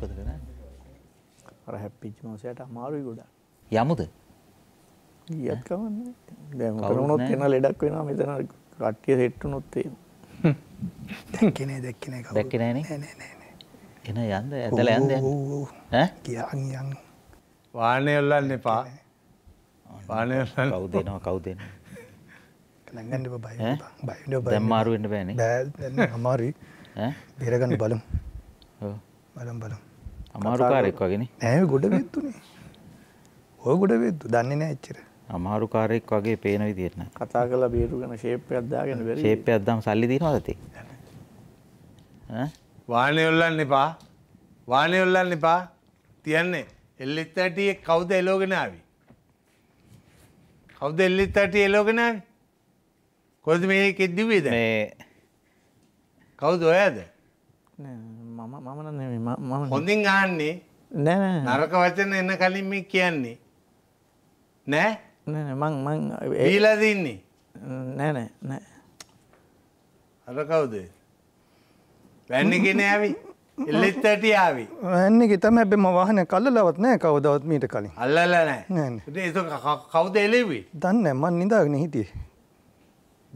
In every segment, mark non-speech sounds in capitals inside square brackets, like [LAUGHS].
මොකද කරන්නේ? අර හැප්පිච්ච මෝසයට අමාරුයි ගොඩක්. යමුද? ගියත් කවන්නේ. දැන් කරුණොත් එන ලෙඩක් වෙනවා මෙතන කට්ටිය සෙට් වුණොත් එහෙම. දැක්කේ නෑ දැක්කේ නෑ කවුරු. දැක්කේ නෑනේ. නෑ නෑ නෑ. එන යන්න ඇදලා යන්න යන්න. ඈ? ගියන් යන්. වාහනේ ඔල්ලන්න එපා. වාහනේ ඔල්ලන්න. කවුද එනවා කවුද එන්නේ? නැගන්න බයි බයි බයි දැන් මාරු වෙන්න බෑනේ බෑ අමාරුයි ඈ බේරගන්න බලමු ඔව් බලමු බලමු අමාරුකාරෙක් වගෙන ඇ ගොඩ වෙත්තුනේ ඔය ගොඩ වෙත්තු දන්නේ නෑ එච්චර අමාරුකාරෙක් වගේ පේන විදිරන කතා කල බේරු ගැන ශේපයක්දාගෙන ශේපය අදම් සල්ලි දී නොදති වානයොල්ලන්න එපා වානයොල්ලන්න එපා තියන්නේ එල්ලෙත් ඇටිය කවුද එලෝගෙනාවී කවුද එල්ලෙත් ඇටිය එලෝගෙනාවී කොද මේ කෙද්දිවේද කවුද ඔයාද මම මමන මම හොඳින් ආන්නේ නෑ නරක වචන එන්න කලින් මේ කියන්නේ නෑ නෑ මං මං ඒලදන්නේ නෑනෑ නෑ අර කවුද වැන්නගෙන ඇවි එල්ලෙත් ඇටි ආවි වැන්න ගතම ඇබ ම වාහන කල්ලවත් නෑ කවදවත් මීට කලින් අල්ලල නෑ ඒ කවුද එලෙවි දන්න මන් නිදාගෙන හිටිය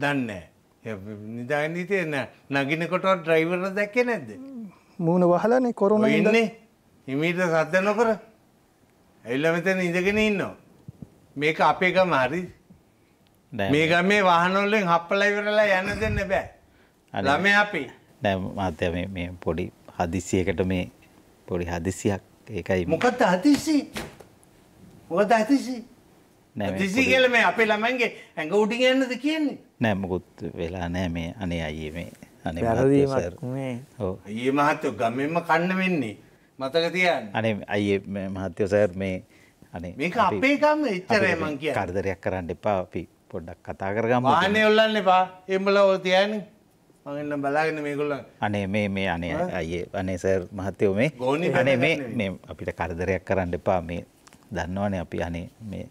දන්න නිදාගනීතය නගිනකොට ඩ්‍රයිවර දැක්කේ නැද්ද මූුණ වහලනේ කොරුණ ඉන්නේ හිමීට සද්ධ නොකර ඇල්ල මෙතන ඉඳගෙන ඉන්නවා මේක අපේක මරි මේක මේ වාහනොල්ලෙන් හප්පල ඉවරලා යන්න දෙන්න බෑ ළම අපි නෑ මාත්‍ය මේ පොඩි හදිසියකට මේ පොඩි හදිසියක් ඒකයි මොකත් හදිසි මොකද හදිසි හදිසි කියල මේ අපේ ළමන්ගේ ඇඟ උඩින් යන්නද කියන්නේ නෑ මොකුත් වෙලා නෑ මේ අනේ අයේ මේ ඒ මහත්තය ගමෙන්ම කන්න වෙන්නේ මතක තියන් අනේ අයි මහත්‍යෝ සර් මේ අනේ මේ අපේකම එච්චරයමන් කිය කරදරයක් කරන්න එපා අපි පොඩ්ඩක් කතා කරගම ආනය ඔල්ලන්න එපා එම්බල ඕතියන මගන්න බලාගෙන මේකුල්ල අනේ මේ මේ අනේ අයේ අනේ සර් මහත්තයෝ මේ ගෝනි අනේ මේ අපිට කරදරයක් කරන්න එපා මේ දන්නවනේ අපි අනේ මේ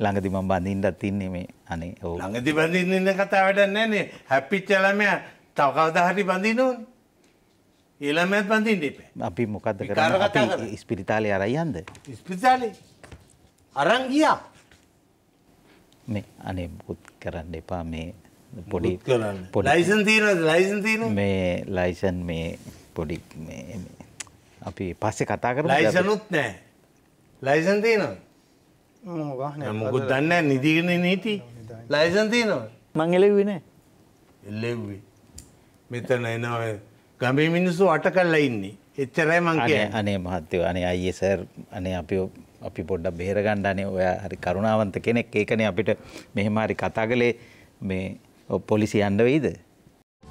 ළඟදි මම බඳින්නත් තින්නේ මේ අනේ ඔව් ළඟදි බඳින්න කතාවට නැහැ නේ හැපිච්ච ළමයා තවකවදා හරි බඳිනෝනේ. ඊළමත් බඳින්න එපා. අපි මොකද්ද කරන්නේ? අපි ස්පිරිතාලේ අරයි යන්ද? ස්පිරිතාලේ අරන් ගියා. මේ අනේ මුකුත් කරන්න එපා මේ පොඩි පොඩි ලයිසන් තියෙනවද? ලයිසන් තියෙනවද? මේ ලයිසන් මේ පොඩි මේ අපි පස්සේ කතා කරමු. ලයිසනුත් නැහැ. ලයිසන් තියෙනවද? මොකක් නැහැ. මොකද දන්නේ නැහැ නිදිගෙන නීති. ලයිසන් තියෙනවද? මං එළෙව්වේ නැහැ. එළෙව්වේ. මෙතන එනවා ගමේ මිනිස්සු අට කල්ලා ඉන්නේ. එච්චරයි මං කියන්නේ. අනේ මහත්තයෝ අනේ අයියේ සර් අනේ අපි අපි පොඩ්ඩක් බේර ගන්න අනේ ඔයා හරි කරුණාවන්ත කෙනෙක්. ඒකනේ අපිට මෙහෙම හරි කතා කළේ මේ පොලිසිය යන්න වෙයිද?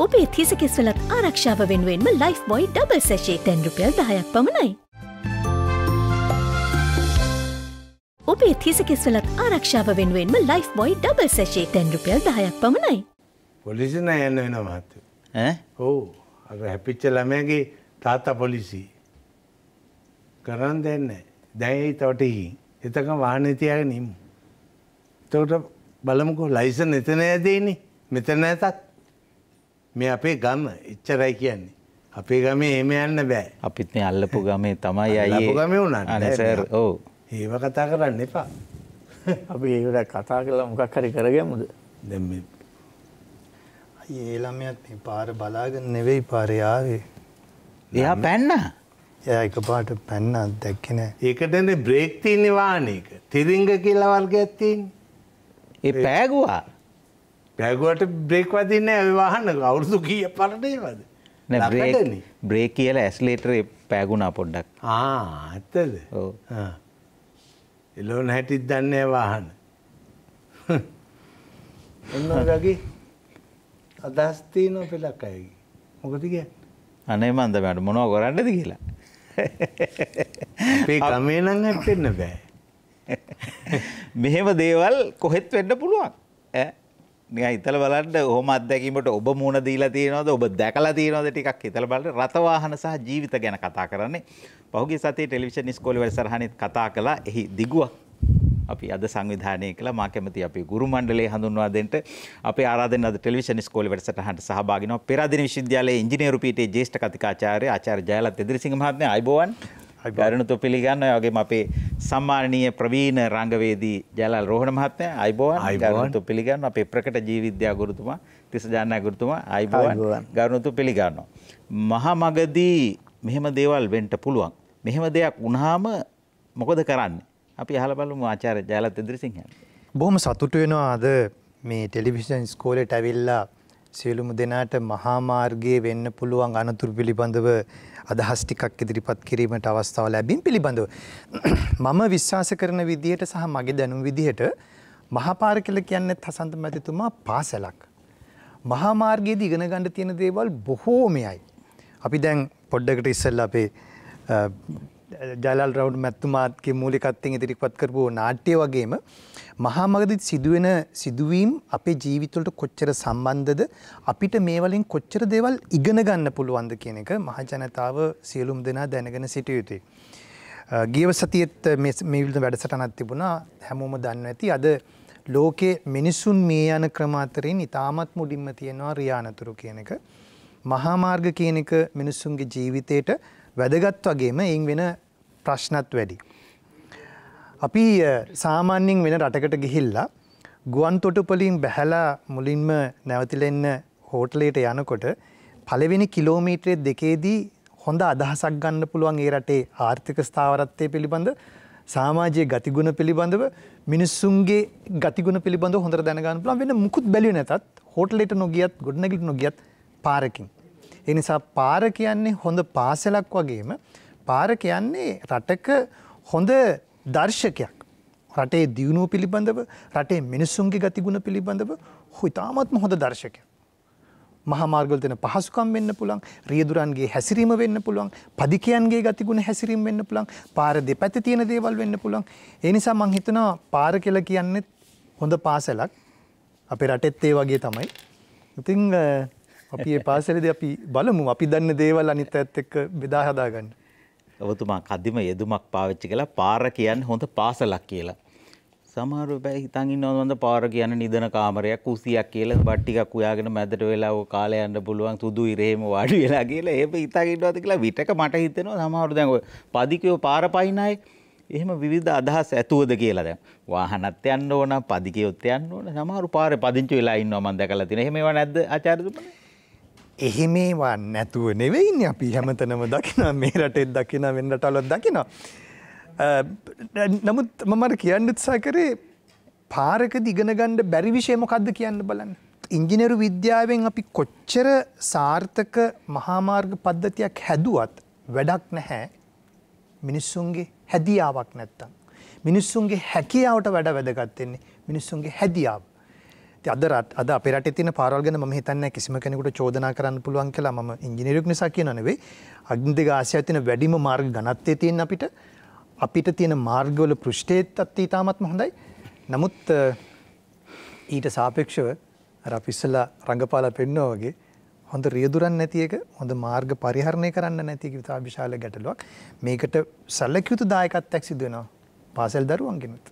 ඔබේ තිසකෙස් වලත් ආරක්ෂාව වෙනුවෙන්ම ලයිෆ් බොයි ඩබල් සැෂේ තැන් රුපියල් 10ක් පමණයි. ඔබේ තිසකෙස් වලත් ආරක්ෂාව වෙනුවෙන්ම ලයිෆ් බොයි ඩබල් සැෂේ තැන් රුපියල් 10ක් පමණයි. පොලිසිය නෑ යන්න වෙනවා මහත්තයෝ. ඕ අර හැපිච්ච ළමයගේ තාත්තා පොලිසි කරන්න දෙන්න දැයි තවටහි එතක වානතියාග නිම් තකට බලමුකෝ ලයිස එතන ඇදේනි මෙතන ඇතත් මේ අපේ ගම එච්චරයි කියන්නේ අපේ ගමේ එම යන්න බෑ අපිත් මේ අල්ලපු ගමේ තමයි අයි ගම වුණා ඕ ඒව කතා කරන්න එපා [LAUGHS] අපි ඒවට කතා කලා මොකක් හරි කරගමුද දැ ඒ ළමයත් මේ පාර බලාගෙන නෙවෙයි පාරේ ආවේ. එයා පැන්නා. එයා එකපාරට පැන්න දැක්කේ නෑ. ඒකටනේ බ්‍රේක් තියෙන්නේ වාහනේක. තිරිංග කියලා වර්ගයක් තියෙන්නේ. ඒ පෑගුවා. පෑගුවට බ්‍රේක් වදින්නේ නෑ ඔය වාහන අවුරුදු කීයක් පරට ඒවද? නෑ බ්‍රේක් බ්‍රේක් කියලා ඇස්ලේටරේ පෑගුණා පොඩ්ඩක්. ආ ඇත්තද? ඔව්. ආ. එළවන හැටිත් දන්නේ වාහන. [LAUGHS] එන්න වගේ අදස්තිීන පෙලක් අයකි. මොකතික අනේ මන්ද මට මොනෝ කොරන්නද කියලා. අපේ ගමේනං ඇටෙන්න බෑ. මෙහෙම දේවල් කොහෙත් වෙන්න පුළුවන්. හිතල බලට හොම අදැකීමට ඔබ මුණ දීලා තියනවද ඔබ දැකලා තියනවද ටිකක් හිතල බලට රතවාහන සහ ජීවිත ගැන කතා කරන්නේ පහුගේ සතේ ටෙලිවිෂන් ස්කෝලි වල සරහනිත් කතා කළා එහි දිගුවක් අපි අද සංවිධානය කළ මා කැමති අපි ගුරු මණ්ඩලේ හඳුන්වා දෙන්නට අපේ ආරාධන අද ටෙලිවිෂන් ඉස්කෝලේ වැඩසටහනට සහභාගී වෙනවා පෙරදින විශ්වවිද්‍යාලයේ ඉංජිනේරු පීඨයේ ජ්‍යෙෂ්ඨ කතිකාචාර්ය ආචාර්ය ජයලත් එදිරිසිංහ මහත්මයා අයිබෝවන් ගරුණුතු පිළිගන්න ඔය වගේම අපේ සම්මානීය ප්‍රවීණ රංගවේදී ජයලාල් රෝහණ මහත්මයා අයිබෝවන් ගරුණුතු පිළිගන්න අපේ ප්‍රකට ජීවවිද්‍යා ගුරුතුමා තිසජානා ගුරුතුමා අයිබෝවන් ගරුණුතු පිළිගන්නවා මහා මගදී මෙහෙම දේවල් වෙන්න පුළුවන් මෙහෙම දෙයක් වුණාම මොකද කරන්නේ අපි අහල බලමු ආචාර්ය ජයලත් ඉදිරිසිංහ. බොහොම සතුටු වෙනවා අද මේ ටෙලිවිෂන් ස්කෝලේට ඇවිල්ලා සියලුම දෙනාට මහා මාර්ගයේ වෙන්න පුළුවන් අනතුරු පිළිබඳව අදහස් ටිකක් ඉදිරිපත් කිරීමට අවස්ථාව ලැබීම පිළිබඳව මම විශ්වාස කරන විදිහට සහ මගේ දැනුම විදිහට මහපාර කියලා කියන්නේ හසන්ත මැතිතුමා පාසලක්. මහා මාර්ගයේදී ඉගෙන ගන්න තියෙන දේවල් බොහෝමයයි. අපි දැන් පොඩ්ඩකට ඉස්සෙල්ලා අපේ ජයලල් රවුන්් මැත්තුමාත්ගේ මූලිකත්තෙන් ඉදිරිපත් කරපු නාට්‍ය වගේම මහාමගදත් සිදුවෙන සිදුවීම් අපේ ජීවිතවලට කොච්චර සම්බන්ධද අපිට මේ වලින් කොච්චර දේවල් ඉගෙන ගන්න පුළුවන්ද කියන එක මහජනතාව සියලුම් දෙනා දැනගෙන සිට යුතුයි. ගියව සතියත් මේවිල්ද වැඩසටනත් තිබුණා හැමෝම දන්න ඇති අද ලෝකේ මිනිස්සුන් මේ යන ක්‍රමාතරයෙන් ඉතාමත් මුඩින්ම තියෙනවා රියානතුරු කියන එක. මහාමාර්ග කියන එක මිනිස්සුන්ගේ ජීවිතයට වැදගත් වගේම එයින් වෙන ප්‍රශ්නත් වැඩි. අපි සාමාන්‍යයෙන් වෙන රටකට ගිහිල්ලා ගුවන් තොටුපලින් බැහැලා මුලින්ම නැවතිලෙන්න හෝටලයට යනකොට පළවෙනි කිලෝමීටරේ දෙකේදී හොඳ අදහසක් ගන්න පුළුවන් ඒ රටේ ආර්ථික ස්ථාවරත්වය පිළිබඳ සාමාජයේ ගතිගුණ පිළිබඳව මිනිස්සුන්ගේ ගතිගුණ පිළිබඳව හොඳට දැනගන්න පුළුවන් වෙන මුකුත් බැලුවේ නැතත් හෝටලෙට නොගියත් ගොඩනැගිලි නොගියත් පාරකින් එනිසා පාර කියන්නේ හොඳ පාසලක් වගේම පාර කියන්නේ රටක හොඳ දර්ශකයක්. රටේ දියුණුව පිළිබඳව රටේ මිනිස්සුන්ගේ ගතිගුණ පිළිබඳව හොතාමත්ම හොඳ දර්ශකය. මහමාර්ගල් දෙන පහසුකම් වෙන්න පුළන් රියදුරන්ගේ හැසිරීම වෙන්න පුළුවන් පදිකයන්ගේ ගතිගුණ හැසිරීම් වෙන්න පුළන් පාර දෙපැති තියෙන දේවල් වෙන්න පුළන් එනිසා මං හිතනවා පාර කියල කියන්නෙත් හොඳ පාසලක් අපේ රටෙත් ඒ වගේ තමයි ඉතිං අපි ඒ පාසලේදී අපි බලමු අපි දන්න දේවල් අනිත් අයත් එක්ක බෙදා හදා ගන්න. ඔබතුමා කදිම යෙදුමක් පාවිච්චි කළා පාර කියන්නේ හොඳ පාසලක් කියලා. සමහර බෑ හිතන් ඉන්නවද පාර කියන නිදන කාමරයක් කුසියක් කියලා බට්ටිකක් උයාගෙන මැදට වෙලා ඔය කාලේ යන්න පුළුවන් සුදු ඉරේම වාඩි වෙලා කියලා එහෙම හිතන් ඉන්නවද කියලා විටක මට හිතෙනවා සමහර දැන් ඔය පදිකයෝ පාර පයින් අය එහෙම විවිධ අදහස් ඇතුවද කියලා දැන් වාහනත් යන්න ඕන පදිකයොත් යන්න ඕන සමහර පාරේ පදිංචි වෙලා ඉන්නවා මම දැකලා තියෙනවා එහෙම ඒවා නැද්ද ආචාර්යතුමනි එහෙමේවා නැතුව නෙවෙයින් අපි හැමතනම දකින මේ රටෙත් දකින වෙන් රටවලත් දකිනවා. නමුත් මමට කියන්න උත්සා කරේ පාරක දිගනගණ්ඩ බැරි විෂය මොකක්ද කියන්න බලන්න. ඉංජිනරු විද්‍යාවෙන් අපි කොච්චර සාර්ථක මහාමාර්ග පද්ධතියක් හැදුවත් වැඩක් නැහැ මිනිස්සුන්ගේ හැදියාවක් නැත්තම්. මිනිස්සුන්ගේ හැකියාවට වැඩ වැදගත්වෙන්නේ මිනිස්සුන්ගේ හැදියාව. අද අද අපරට තින පාරල්ගෙන ම හිතන්න කිසිම කෙනෙකුට චෝදනා කරන්න පුළුවන් කියලා ම ඉංජිනිරක් නිසා කියනනවේ අග්නිදි ආසිය තින වැඩිම මාර්ග ගනත්තේ තියෙන් අපිට අපිට තියෙන මාර්ගවල පෘෂ්ටේත් අත්ති ඉතාමත් හොඳයි නමුත් ඊට සාපේක්ෂව රපිස්සල රඟපාල පෙන්නෝ වගේ හොඳ රියදුරන් නැතියක හොඳ මාර්ග පරිහරණය කරන්න නැතික විතා විශාල ගැටලුවක් මේකට සල්ලකයුතු දායකත්තැක් සිදුවෙනවා පාසල් දරුවන්ගෙනත්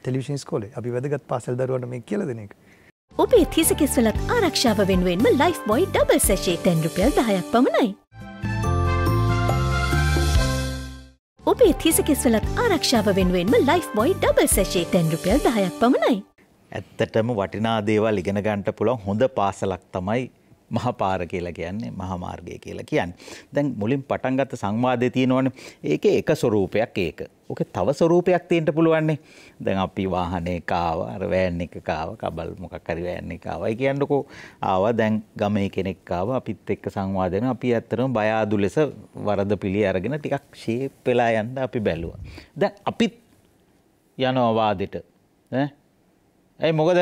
ටෙලිවිෂන් ස්කෝලේ අපි වැදගත් පාසල් දරුවන්ට මේ කියල දෙනෙක් ඔබේ තිසකෙස්වලත් ආරක්ෂාව වෙනුවෙන්ම ලයිෆ් බොයි ඩබල් සැශේ තැන් රුපියල් දහයක් පමණයි. ඔබේ තිසකෙස්වලත් ආරක්ෂාව වෙනුවෙන්ම ලයිෆ් බොයි ඩබල් සැශේ තැන් රුපියල් දහයක් පමණයි. ඇත්තටම වටිනා දේවල් ඉගෙනගන්ට පුළොන් හොඳ පාසලක් තමයි මහපාර කියලා කියන්නේ මහමාර්ගය කියලා කියන්නේ. දැන් මුලින් පටන් ගත්ත සංවාදයේ තියෙනවනේ ඒකේ එක ස්වරූපයක් ඒක. ඕකේ තව ස්වරූපයක් තියෙන්න පුළුවන්නේ. දැන් අපි වාහනේ කාව, අර වෑන් එක කාව, කබල් මොකක් හරි වෑන් එක ආවයි කියන්නකෝ. ආවා දැන් ගමේ කෙනෙක් ආවා අපිත් එක්ක සංවාදයෙන් අපි ඇත්තටම බය ආදු ලෙස වරද පිළි අරගෙන ටිකක් ෂේප් වෙලා යන්න අපි බැලුවා. දැන් අපිත් යනවා වාදෙට. ඈ ඇයි මොකද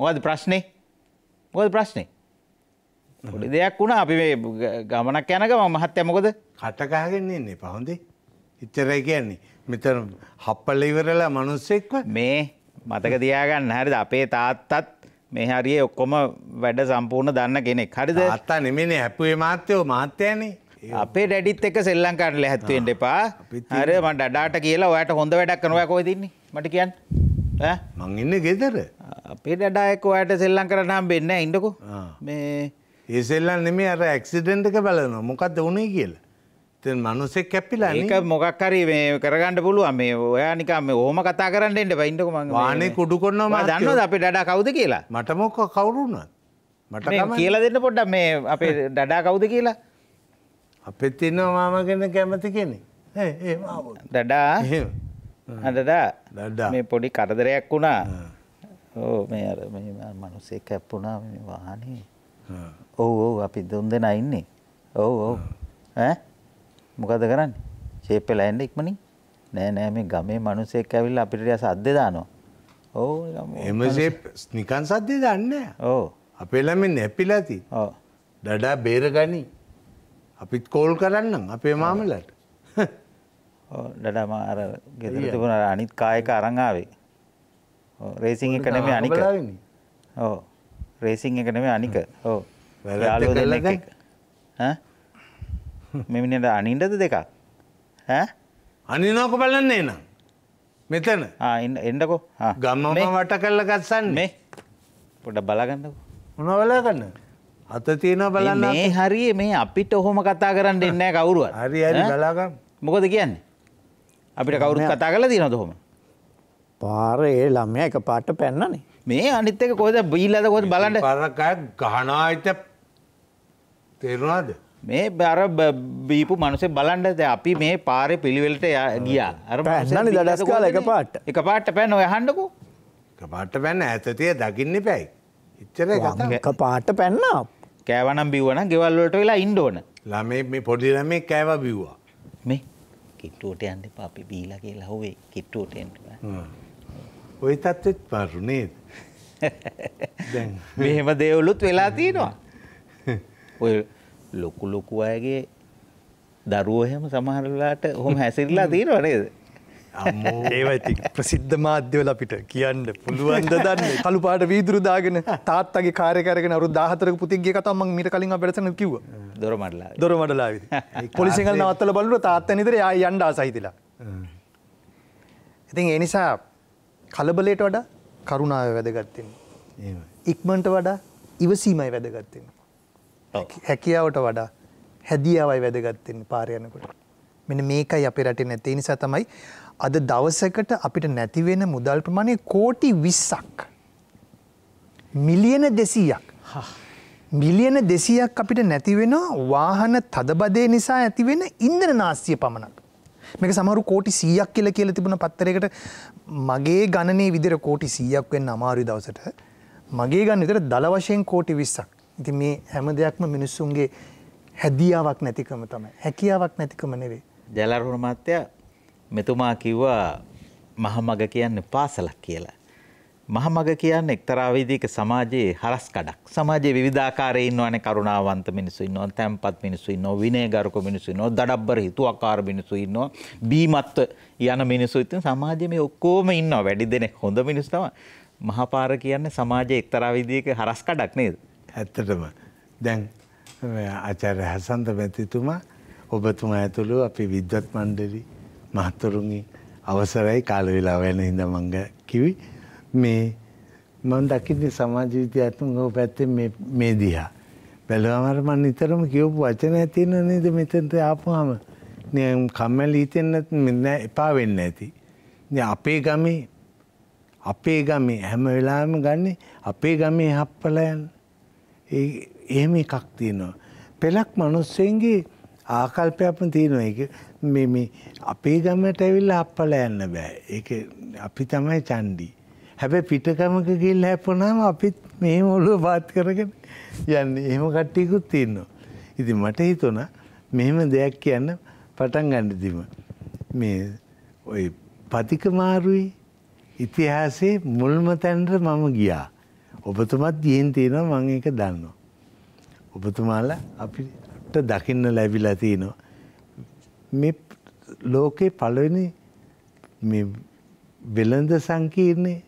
මොකද ප්‍රශ්නේ මොකද ප්‍රශ්නේ පොඩි දෙයක් වුණ අපි මේ ගමනක් යනක මහත්ත ඇමකොද කටකාගෙන්න්නේ න්නේ පහොඳේ ඉච්චරයි කියන්නේ මෙතන හප්පල ඉවරලා මනුස්සෙක්ව මේ මතක තියාගන්න හරිද අපේ තාත්තත් මේ හරියේ ඔක්කොම වැඩ සම්පූර්ණ දන්න කෙනෙක් හරිද අත්තා නෙමෙනේ හැපුවේ මාත්‍යයෝ මාත්‍යයනේ අපේ ඩැඩිත් එක සෙල්ලං කාටල හැත්වෙන්ට එපා හර ම ඩඩාට කියලා ඔයට හොඳ වැඩක් කනවා කොයිදන්නේ මට කියන්න මං ඉන්න ගෙදර අපේ ඩඩායක ඔයට සෙල්ලං කරනම් වෙන්න ඉඩකු මේ ඒසෙල්ලන් නෙමේ අර ඇක්සිඩෙන්ට් එක බලනවා මොකක්ද වුනේ කියලා. ඉතින් මිනිස්සෙක් කැපිලා නේ. ඒක මොකක් හරි මේ කරගන්න පුළුවන් මේ ඔයා නිකන් මේ ඕම කතා කරන්න එන්න බෑ ඉන්නකෝ මම. වානේ කුඩු කරනවා මම. දන්නවද අපේ ඩඩා කවුද කියලා? මට මොකක් කවුරු වුණත්. මට කමක් කියලා දෙන්න පොඩ්ඩක් මේ අපේ ඩඩා කවුද කියලා? අපෙත් ඉන්නවා මාමා කෙනෙක් කැමති කෙනෙක්. ඒ ඒ මාව. ඩඩා. එහෙම. හඬදා මේ පොඩි කරදරයක් වුණා ඕ මේ අර මනුස්සේ කැප්පුුණා වානේ ඔව් ඔව් අපි දුන් දෙනා ඉන්නේ. ඔව් ඔව්. ඈ මොකද කරන්නේ? ෂේප් වෙලා එන්න ඉක්මනින්. නෑ නෑ මේ ගමේ මිනිස්සෙක් ඇවිල්ලා අපිට ටික සද්ද දානවා. ඔව් එම ෂේප් නිකන් සද්ද දාන්නේ නෑ. ඔව්. අපේ ළමෙන් ඇපිලා ති. ඔව්. ඩඩා බේරගනි. අපිත් කෝල් කරන්නම් අපේ මාමලට. ඩඩම අර ගෙදර තිබුණ අනිත් කායක අරංආවේ. රේසිං එක නෙමෙයි අනික. ඔව්. රේසිං එක නෙමෙයි අනික. ඔව්. වැරලු දෙන්න මෙමිනට අනින්ටද දෙකක් අනිනෝක බලන්නේ නම් මෙතන එඩකෝ ගම්ම වට කල්ල ගත්සන් මේ පොඩ බලගන්නක මොනවලාගන්න අත තියෙන බලන්න ඒ හරි මේ අපිට ඔහොම කතා කරන්න එන්න කවුරුව හරි බලාගම් මොකද කියන්නේ අපිට කවුරු කතා කල තියෙන දොහොම පාර ඒ ළම්ය එක පාට පැන්නනේ මේ අනිත්තක කොද බීලද කොද බලන්න පරකයක් ගහනායිත තේරුණාද මේ බර බීපු මනුසේ බලන්ඩ ද අපි මේ පාරය පිළිවෙලට ගියා අර දඩස්කාල එක පාට එක පාට පැන් ඔය හන්ඩකු පාට පැන්න ඇතතිය දකින්න පැයි එච්චර පාට පැන්න කෑවනම් බිවන ගෙවල්ලට වෙලා ඉන්ඩෝන ළමේ මේ පොඩි ළමේ කෑව බිව්වා මේ කිට්ටුවට යන්ද පාපි බීලා කියලා හොවේ කිට්ටුවට ඔය තත්ත් පරුණේද මෙහෙම දේවලුත් වෙලා තියෙනවා ඔය ලොකු ලොකු අයගේ දරුවෝ හැම සමහර වෙලාවට ඔහොම හැසිරලා තියෙනව නේද? ඒව ඇති ප්‍රසිද්ධ මාධ්‍යවල අපිට කියන්න පුළුවන්ද දන්න කළුපාට වීදුරු දාගෙන තාත්තගේ කාරකරගෙන අරු දාහතර පුතිගේ කතම මිට කලින් අපටසන කිව දොරමටලා දොරමටලා පොලිසිංහල නවත්තල බලුව තාත්ත නිදර යා යන්ඩා සහිතලා ඉතින් එනිසා කලබලට වඩා කරුණාව වැදගත්තෙන් ඉක්මන්ට වඩා ඉවසීමයි වැදගත්තෙන් හැකියාවට වඩා හැදියාවයි වැදගත්තෙන්නේ පාරයනකොට. මෙන මේකයි අපි රට නැති නිසා තමයි අද දවසකට අපිට නැතිවෙන මුදල් ප්‍රමාණය කෝටි විස්සක්. මිලියන දෙසීයක් මිලියන දෙසියක් අපිට නැතිවෙන වාහන තදබදේ නිසා ඇතිවෙන ඉන්දන නාස්තිය පමණක්. මේක සමහරු කෝටි සීයක් කියල කියල තිබුණ පත්තරයකට මගේ ගණනේ විදිර කෝටි සීයක් වෙන් අමාරු දවසට මගේ ගන්න විතර දළ වශයෙන් කෝටි විස්සක්. ඉති මේ හැම දෙයක්ම මිනිස්සුන්ගේ හැදියාවක් නැතිකම තමයි හැකියාවක් නැතිකම නෙවේ. ජැලරුණ මත්‍ය මෙතුමා කිව්වා මහමග කියන්න පාසලක් කියලා. මහමග කියන්න එක්තරාවේදීක සමාජයේ හරස් කඩක් සමාජයේ විධාකාරයඉන්නවන කරුණාවන්ත මිනිසු න්නවා තැන්පත් මිනිසු නො විනයගරක මිනිසු නො දඩබ්බර හිතු අකාර මිනිසු ඉන්නවා බීමත්ව යන මිනිසු ඉතින් සමාජයේ මේ ඔක්කෝම ඉන්නවා වැඩි දෙනෙක් හොඳ මිනිස්තම මහපාර කියන්නේ සමාජයේ එක්තරාවිදික හරස් කඩක් නේද ඇත්තටම දැන් අචාර හසන්ත මැතිතුමා ඔබතුමා ඇතුළු අපි විද්වත් මණ්ඩලි මහත්තුරුන්ගේ අවසරයි කාල වෙලා වෙන හින්දා මංග කිවි මේ මම දකින්නේ සමාජ විද්‍යාත්මකව පැත්තේ මේ මේ දිහා බැලුවම අර මම නිතරම කියපු වචන තියෙන නේද මෙතනට ආපුවාම නියම් කම්මැලි හිතෙන්නත් නෑ එපා වෙන්න ඇති. ඉතින් අපේ ගමේ අපේ ගමේ හැම වෙලාවෙම ගන්නේ අපේ ගමේ හප්පලා යන්නේ ඒ එහෙම එකක් තියෙනවා. පෙළක් මනුස්සයන්ගේ ආකල්පයක් තියෙනවා. ඒක මේ මේ අපේ ගමට ඇවිල්ලා අප්පලා යන්න බෑ. ඒක අපි තමයි චණ්ඩි. හැබැයි පිටගමක ගිහිල්ලා හැපුණාම අපිත් මෙහෙම ඔළුව පාත් කරගෙන යන්නේ. එහෙම කට්ටියකුත් තියෙනවා. ඉතින් මට හිතුණා මෙහෙම දෙයක් කියන්න පටන් ගන්නදිම මේ ওই පතික මාරුයි ඉතිහාසයේ මුල්ම තැනට මම ගියා. ඔබතුමත් ගිහින් තියෙනවා මං ඒක දන්නවා. ඔබතුමාලා අපිට දකින්න ලැබිලා තියෙනවා. මේ ලෝකේ පළවෙනි මේ වෙළඳ සංකීර්ණේ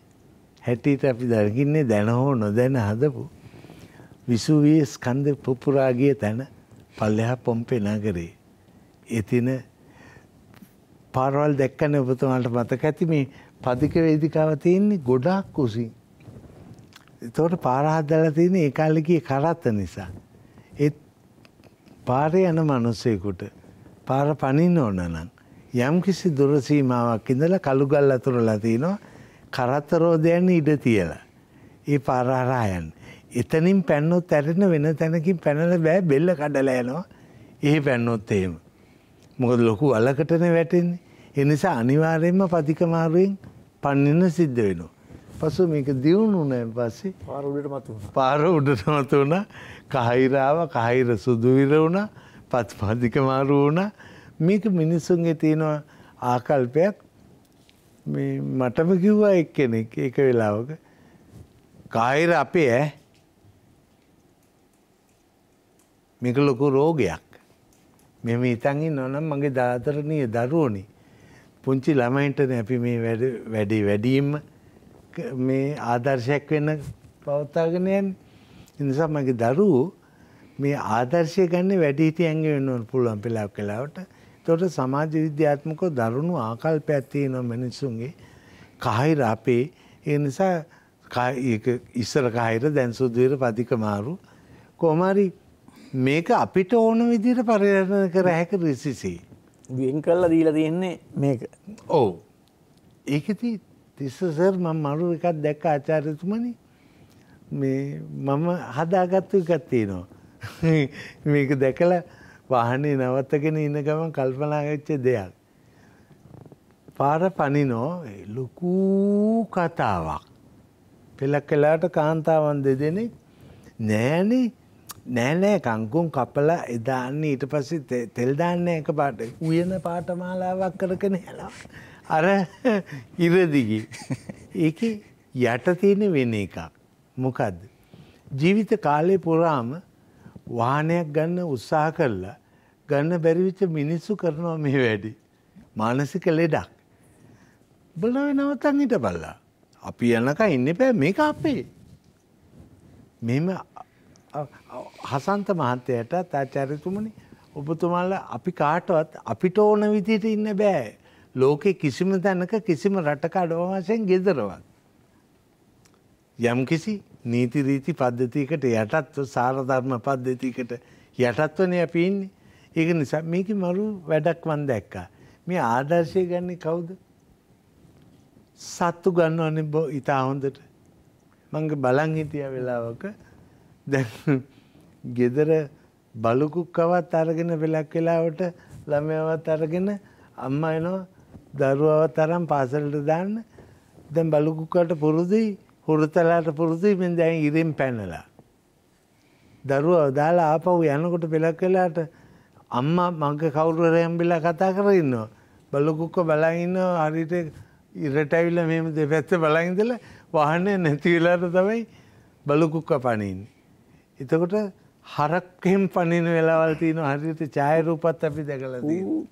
හැටියට අපි දකින්නේ දැන හෝ නොදැන හදපු විසුවියේ ස්කන්ධ පුපුරාගිය තැන පල්ලෙහා පොම්පේ නගරේ. එතින පාරවල් දැක්කන ඔබතුමාට මතක ඇති මේ පදික වේදිකාව තියෙන්නේ ගොඩාක් කුසින්. තෝට පාරහත්දල තියෙන ඒ කාලෙකී කරත්ත නිසා. ඒත් පාරය යන මනුස්සයකුට පාර පනින්න ඕන නම්. යම් කිසි දුරසීමාවක් ඉඳල කළුගල් අතුරලා තියනවා කරත්තරෝධයන් ඉඩ තියලා. ඒ පාරහරායන්. එතනින් පැන්නොත් ඇරෙන වෙන තැනකින් පැනල බෑ බෙල්ල කඩලයනවා ඒ පැන්නොත් එහෙම. මොකද ලොකු අලකටන වැටෙන්නේ. එනිසා අනිවාරයෙන්ම පතිකමාරුවෙන් පන්නන්න සිද්ධ වෙනවා. පසු මේක දියුණුනෑන් පස්සේ පාර උඩට මතු වුණ කහිරාව කහිර සුදුවිර වුණ පත් පාදික මාරු වුණ මේක මිනිස්සුන්ගේ තියෙනවා ආකල්පයක් මටම කිව්වා එක් කෙනෙක් එක වෙලාවක කායිර අපේ ඇ මේක ලොකු රෝගයක් මෙම ඉතන්ගේ නොනම් මගේ දාතරණය දරුවනි පුංචි ළමයින්ටන අපි මේ වැඩි වැඩියෙන්ම මේ ආදර්ශයක් වෙන්න පවත්තාගෙන යන්නේ. ඒ නිසා මගේ දරුවෝ මේ ආදර්ශය ගන්න වැඩිහිටියන්ගේ වෙන්න පුළුවන් පළාව කාලවට. එතකොට සමාජ විද්‍යාත්මකව දරුණු ආකල්පයක් තියෙනවා මිනිසුන්ගේ. කහිර අපේ ඒ නිසා ඉස්සර කහිර දැන් සුදුවිර පදික මාරු කොහමරි මේක අපිට ඕන විදිහට පරිහරණය කර හැකි රිසිසි. වෙන් කරලා දීලා තියෙන්නේ මේක. ඔව්. ඒකදී තිස්සසර් මම මරු එකක් දැක්ක ආචාර්යතුමනි මේ මම හදාගත්තු එකක් තියෙනවා [LAUGHS] මේක දැකලා වාහනේ නවත්තගෙන ඉන්න ගමන් කල්පනා වෙච්ච දෙයක් පාර පනිනෝ ලොකු කතාවක් පෙළකලාට කාන්තාවන් දෙදෙනෙක් නෑනේ නෑනෑ කංකුම් කපලා එදාන්නේ ඊට පස්සේ තෙල්දාන්න එක පාට උයන පාටමාලාවක් කරගෙන හලා අර ඉරදිගි. ඒක යට තියෙන වෙන එකක්. මොකක්ද. ජීවිත කාලය පුරාම වාහනයක් ගන්න උත්සාහ කරලා ගන්න බැරිවිච්ච මිනිස්සු කරනවා මේ වැඩි. මානසික ලෙඩක්. බලව නවතන් හිට බල්ලා. අපි යනක ඉන්න පෑ මේක අපේ. මෙම හසන්ත මහත්තයට තාචාරිතුමනි ඔබතුමාල්ල අපි කාටවත් අපිට ඕන විදිට ඉන්න බෑ. ලෝකෙ කිසිම තැනක කිසිම රටක අඩෝවාසයෙන් ගෙදරවත්. යම්කිසි නීතිරීති පද්ධතිකට යටත්ව සාරධර්ම පද්ධතිකට යටත්වන අපින්නේ ඒක නිසා මේක මරු වැඩක් වන් දැක්කා. මේ ආදර්ශය ගන්නේ කවුද. සත්තු ගන්න අන බෝ ඉතා හොඳට මංග බලං හිටිය වෙලාවක දැ ගෙදර බලුකුක්කවත් අරගෙන වෙලක් වෙලාවට ළමයවත් අරගෙන අම්ම එනවා දරුවව තරම් පාසලට දාන්න දැන් බලුකුකට පුරුදුයි හුරුතලාට පුරුදුයි මෙන් දැන් ඉරින් පැනලා. දරුවව දාලා ආපහු යනකොට පෙළක් වෙලාට අම්මා මග කවුරුවර හම්බෙලා කතා කරගෙන ඉන්නවා. බලුකුක්ක බලන් ඉන්නවා හරියට ඉරට ඇවිල්ලා මෙහෙම දෙපැත්ත බලන් ඉඳලා වාහනේ නැති වෙලාට තමයි බලුකුක්ක පනින්නේ. එතකොට හරක්කෙන් පනින වෙලාවල් තියන හරිත චායරූපත් අපි දැකල